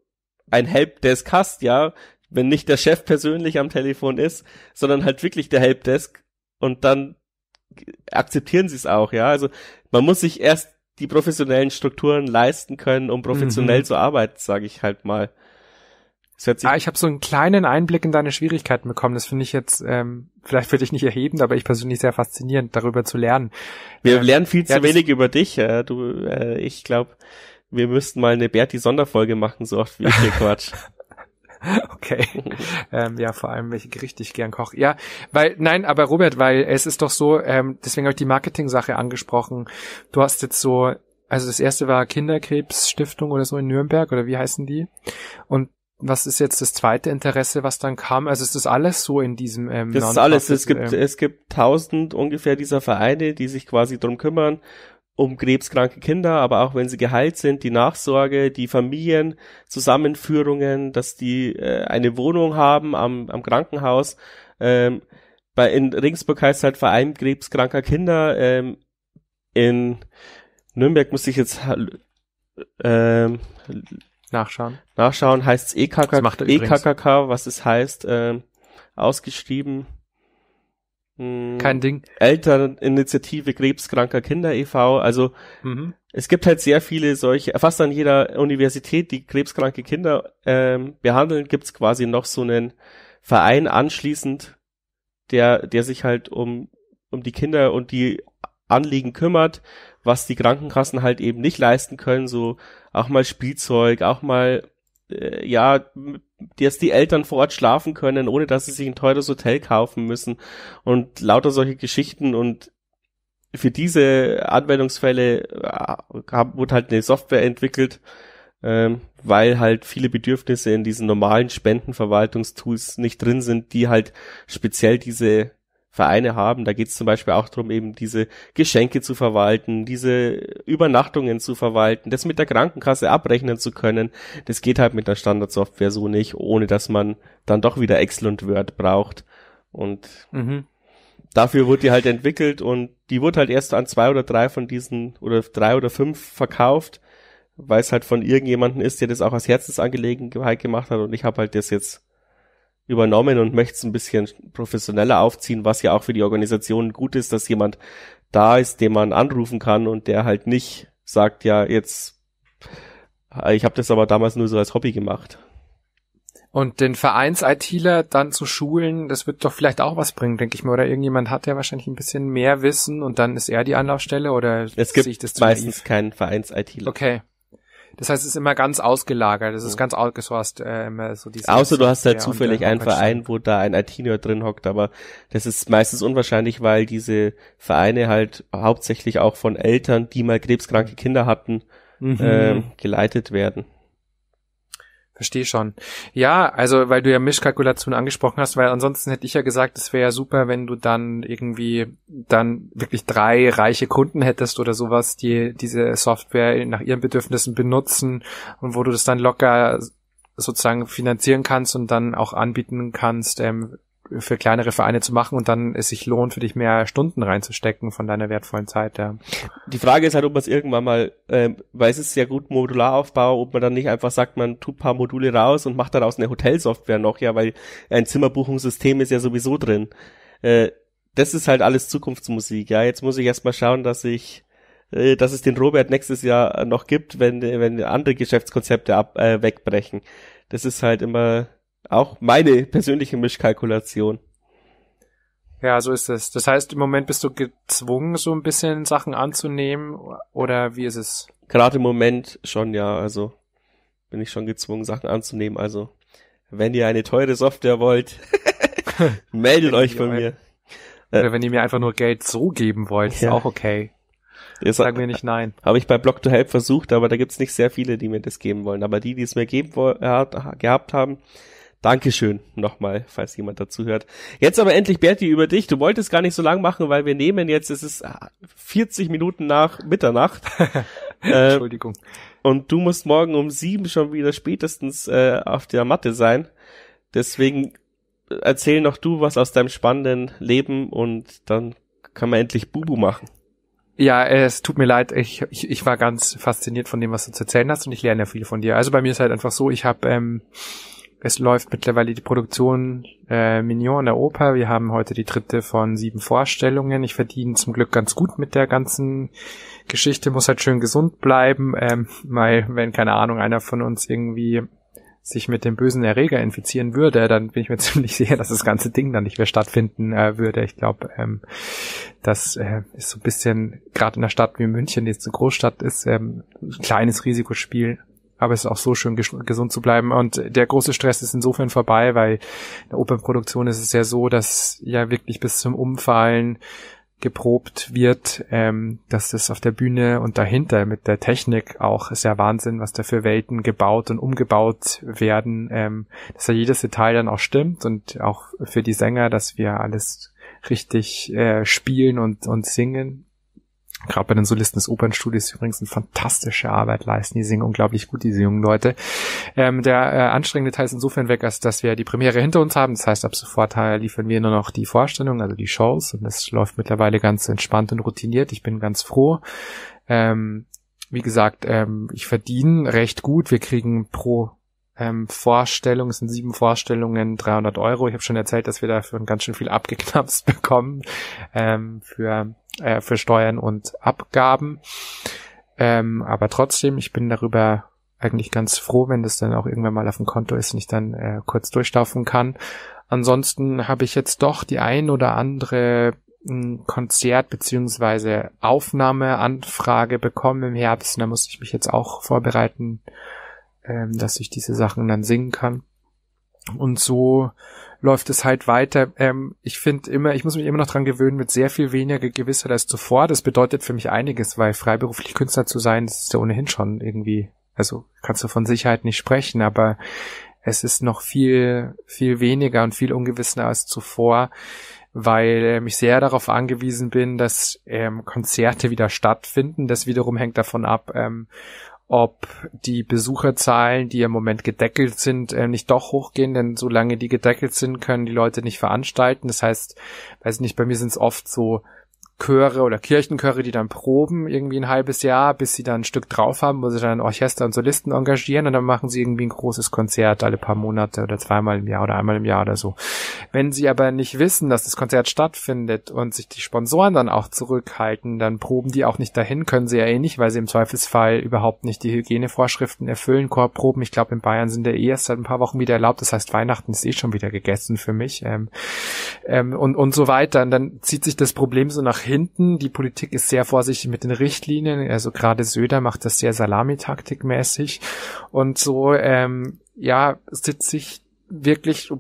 ein Helpdesk hast, ja, wenn nicht der Chef persönlich am Telefon ist, sondern halt wirklich der Helpdesk und dann akzeptieren sie es auch, ja. Also man muss sich erst die professionellen Strukturen leisten können, um professionell mhm. zu arbeiten, sage ich halt mal ah, ich habe so einen kleinen Einblick in deine Schwierigkeiten bekommen. Das finde ich jetzt ähm, vielleicht für dich nicht erhebend, aber ich persönlich sehr faszinierend, darüber zu lernen. Wir ähm, lernen viel ja, zu wenig über dich. Äh, du, äh, ich glaube, wir müssten mal eine Berti-Sonderfolge machen, so oft wie ich hier Quatsch. Okay. ähm, ja, vor allem, welche Gerichte ich gern koche. Ja, weil, nein, aber Robert, weil es ist doch so, ähm, deswegen habe ich die Marketing-Sache angesprochen. Du hast jetzt so also das erste war Kinderkrebsstiftung oder so in Nürnberg oder wie heißen die? Und was ist jetzt das zweite Interesse, was dann kam? Also ist das alles so in diesem ähm, Das ist alles. Es gibt ähm, es gibt tausend ungefähr dieser Vereine, die sich quasi drum kümmern um krebskranke Kinder, aber auch wenn sie geheilt sind, die Nachsorge, die Familien, Zusammenführungen, dass die äh, eine Wohnung haben am, am Krankenhaus. Ähm, bei in Regensburg heißt es halt Verein krebskranker Kinder. Ähm, in Nürnberg muss ich jetzt ähm, Nachschauen. Nachschauen heißt es EKK, EKKK, was es heißt, äh, ausgeschrieben. Mh, hm, Kein Ding. Elterninitiative Krebskranker Kinder e.V. Also mhm. es gibt halt sehr viele solche, fast an jeder Universität, die krebskranke Kinder ähm, behandeln, gibt's quasi noch so einen Verein anschließend, der, der sich halt um, um die Kinder und die Anliegen kümmert was die Krankenkassen halt eben nicht leisten können, so auch mal Spielzeug, auch mal äh, ja, dass die Eltern vor Ort schlafen können, ohne dass sie sich ein teures Hotel kaufen müssen und lauter solche Geschichten und für diese Anwendungsfälle äh, wurde halt eine Software entwickelt, ähm, weil halt viele Bedürfnisse in diesen normalen Spendenverwaltungstools nicht drin sind, die halt speziell diese Vereine haben. Da geht es zum Beispiel auch darum, eben diese Geschenke zu verwalten, diese Übernachtungen zu verwalten, das mit der Krankenkasse abrechnen zu können. Das geht halt mit der Standardsoftware so nicht, ohne dass man dann doch wieder Excel und Word braucht. Und mhm. dafür wurde die halt entwickelt und die wurde halt erst an zwei oder drei von diesen oder drei oder fünf verkauft, weil es halt von irgendjemanden ist, der das auch als Herzensangelegenheit gemacht hat und ich habe halt das jetzt übernommen und möchte es ein bisschen professioneller aufziehen, was ja auch für die Organisation gut ist, dass jemand da ist, den man anrufen kann und der halt nicht sagt, ja, jetzt, äh, ich habe das aber damals nur so als Hobby gemacht. Und den Vereins-ITler dann zu schulen, das wird doch vielleicht auch was bringen, denke ich mir. Oder irgendjemand hat ja wahrscheinlich ein bisschen mehr Wissen und dann ist er die Anlaufstelle oder es gibt ich das meistens keinen Vereins-ITler. Okay, das heißt, es ist immer ganz ausgelagert, es ist ja. ganz outgesourced, äh, immer so diese. Außer du hast halt zufällig einen Verein, wo da ein IT-Nerd drin hockt, aber das ist meistens unwahrscheinlich, weil diese Vereine halt hauptsächlich auch von Eltern, die mal krebskranke Kinder hatten, mhm. äh, geleitet werden. Verstehe schon. Ja, also weil du ja Mischkalkulation angesprochen hast, weil ansonsten hätte ich ja gesagt, es wäre ja super, wenn du dann irgendwie dann wirklich drei reiche Kunden hättest oder sowas, die diese Software nach ihren Bedürfnissen benutzen und wo du das dann locker sozusagen finanzieren kannst und dann auch anbieten kannst, ähm, für kleinere Vereine zu machen und dann es sich lohnt, für dich mehr Stunden reinzustecken von deiner wertvollen Zeit. Ja. Die Frage ist halt, ob man es irgendwann mal, äh, weil es ist ja gut modular aufbau, ob man dann nicht einfach sagt, man tut paar Module raus und macht daraus eine Hotelsoftware noch, ja, weil ein Zimmerbuchungssystem ist ja sowieso drin. Äh, das ist halt alles Zukunftsmusik, ja. Jetzt muss ich erstmal schauen, dass ich äh, dass es den Robert nächstes Jahr noch gibt, wenn, wenn andere Geschäftskonzepte ab, äh, wegbrechen. Das ist halt immer auch meine persönliche Mischkalkulation. Ja, so ist es. Das heißt, im Moment bist du gezwungen, so ein bisschen Sachen anzunehmen oder wie ist es? Gerade im Moment schon, ja. Also bin ich schon gezwungen, Sachen anzunehmen. Also wenn ihr eine teure Software wollt, meldet euch bei mir. Oder äh, wenn ihr mir einfach nur Geld so geben wollt, ist ja. auch okay. Sag mir nicht nein. Habe ich bei Block to Help versucht, aber da gibt's nicht sehr viele, die mir das geben wollen. Aber die, die es mir geben äh, gehabt haben, Dankeschön nochmal, falls jemand dazu hört. Jetzt aber endlich, Berti, über dich. Du wolltest gar nicht so lang machen, weil wir nehmen jetzt, es ist 40 ah, Minuten nach Mitternacht. Äh, Entschuldigung. Äh, und du musst morgen um sieben schon wieder spätestens äh, auf der Matte sein. Deswegen erzähl noch du was aus deinem spannenden Leben und dann kann man endlich Bubu machen. Ja, es tut mir leid, ich, ich, ich war ganz fasziniert von dem, was du zu erzählen hast und ich lerne ja viel von dir. Also bei mir ist halt einfach so, ich habe ähm, es läuft mittlerweile die Produktion äh, Mignon an der Oper. Wir haben heute die dritte von sieben Vorstellungen. Ich verdiene zum Glück ganz gut mit der ganzen Geschichte, muss halt schön gesund bleiben, ähm, weil wenn, keine Ahnung, einer von uns irgendwie sich mit dem bösen Erreger infizieren würde, dann bin ich mir ziemlich sicher, dass das ganze Ding dann nicht mehr stattfinden äh, würde. Ich glaube, ähm, das äh, ist so ein bisschen, gerade in einer Stadt wie München, die jetzt eine Großstadt ist, ähm, ein kleines Risikospiel aber es ist auch so schön, gesund zu bleiben. Und der große Stress ist insofern vorbei, weil in der Opernproduktion ist es ja so, dass ja wirklich bis zum Umfallen geprobt wird, ähm, dass das auf der Bühne und dahinter mit der Technik auch ist ja Wahnsinn, was da für Welten gebaut und umgebaut werden, ähm, dass da jedes Detail dann auch stimmt und auch für die Sänger, dass wir alles richtig äh, spielen und, und singen Gerade bei den Solisten des Opernstudios übrigens eine fantastische Arbeit leisten. Die singen unglaublich gut, diese jungen Leute. Ähm, der äh, anstrengende Teil ist insofern weg, als dass wir die Premiere hinter uns haben. Das heißt, ab sofort äh, liefern wir nur noch die Vorstellungen, also die Shows. Und das läuft mittlerweile ganz entspannt und routiniert. Ich bin ganz froh. Ähm, wie gesagt, ähm, ich verdiene recht gut. Wir kriegen pro ähm, Vorstellung, es sind sieben Vorstellungen, 300 Euro. Ich habe schon erzählt, dass wir dafür ganz schön viel abgeknapst bekommen ähm, für äh, für Steuern und Abgaben. Ähm, aber trotzdem, ich bin darüber eigentlich ganz froh, wenn das dann auch irgendwann mal auf dem Konto ist und ich dann äh, kurz durchstaufen kann. Ansonsten habe ich jetzt doch die ein oder andere hm, Konzert beziehungsweise Aufnahmeanfrage bekommen im Herbst. Und da muss ich mich jetzt auch vorbereiten, ähm, dass ich diese Sachen dann singen kann. Und so läuft es halt weiter. Ähm, ich finde immer, ich muss mich immer noch dran gewöhnen, mit sehr viel weniger Gewissheit als zuvor. Das bedeutet für mich einiges, weil freiberuflich Künstler zu sein, das ist ja ohnehin schon irgendwie, also kannst du von Sicherheit nicht sprechen, aber es ist noch viel, viel weniger und viel ungewisser als zuvor, weil ähm, ich sehr darauf angewiesen bin, dass ähm, Konzerte wieder stattfinden. Das wiederum hängt davon ab, ähm, ob die Besucherzahlen, die im Moment gedeckelt sind, äh, nicht doch hochgehen, denn solange die gedeckelt sind, können die Leute nicht veranstalten. Das heißt, weiß nicht, bei mir sind es oft so Chöre oder Kirchenchöre, die dann proben irgendwie ein halbes Jahr, bis sie dann ein Stück drauf haben, wo sie dann Orchester und Solisten engagieren und dann machen sie irgendwie ein großes Konzert alle paar Monate oder zweimal im Jahr oder einmal im Jahr oder so. Wenn sie aber nicht wissen, dass das Konzert stattfindet und sich die Sponsoren dann auch zurückhalten, dann proben die auch nicht dahin, können sie ja eh nicht, weil sie im Zweifelsfall überhaupt nicht die Hygienevorschriften erfüllen. Chorproben, ich glaube in Bayern sind der eh erst seit ein paar Wochen wieder erlaubt, das heißt Weihnachten ist eh schon wieder gegessen für mich ähm, ähm, und, und so weiter. Und dann zieht sich das Problem so nach hinten. Die Politik ist sehr vorsichtig mit den Richtlinien. Also gerade Söder macht das sehr salamitaktikmäßig. Und so, ähm, ja, sitze ich wirklich,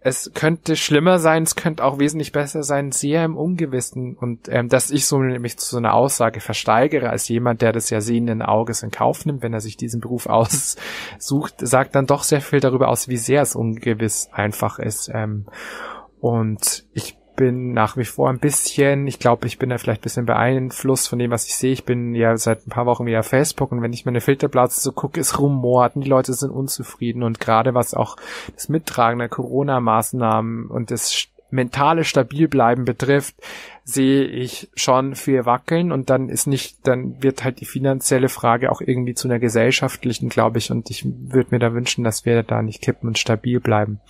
es könnte schlimmer sein, es könnte auch wesentlich besser sein, sehr im Ungewissen. Und ähm, dass ich so nämlich zu so einer Aussage versteigere, als jemand, der das ja sehenden Auges in Kauf nimmt, wenn er sich diesen Beruf aussucht, sagt dann doch sehr viel darüber aus, wie sehr es ungewiss einfach ist. Ähm, und ich bin nach wie vor ein bisschen, ich glaube, ich bin da vielleicht ein bisschen beeinflusst von dem, was ich sehe. Ich bin ja seit ein paar Wochen wieder auf Facebook und wenn ich meine Filterblase so gucke, ist rumort und die Leute sind unzufrieden und gerade was auch das Mittragen der Corona-Maßnahmen und das mentale Stabilbleiben betrifft, sehe ich schon viel wackeln und dann ist nicht, dann wird halt die finanzielle Frage auch irgendwie zu einer gesellschaftlichen, glaube ich, und ich würde mir da wünschen, dass wir da nicht kippen und stabil bleiben.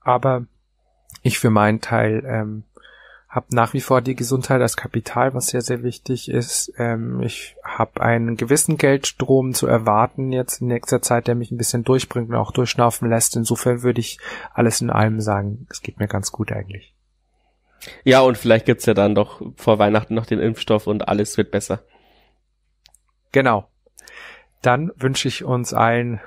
Aber ich für meinen Teil ähm, habe nach wie vor die Gesundheit als Kapital, was sehr, sehr wichtig ist. Ähm, ich habe einen gewissen Geldstrom zu erwarten jetzt in nächster Zeit, der mich ein bisschen durchbringt und auch durchschnaufen lässt. Insofern würde ich alles in allem sagen, es geht mir ganz gut eigentlich. Ja, und vielleicht gibt's ja dann doch vor Weihnachten noch den Impfstoff und alles wird besser. Genau. Dann wünsche ich uns allen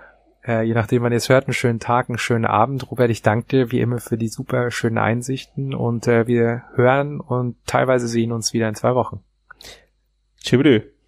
äh, je nachdem, wann ihr es hört, einen schönen Tag, einen schönen Abend. Robert, ich danke dir wie immer für die super schönen Einsichten und äh, wir hören und teilweise sehen uns wieder in zwei Wochen. Tschüss.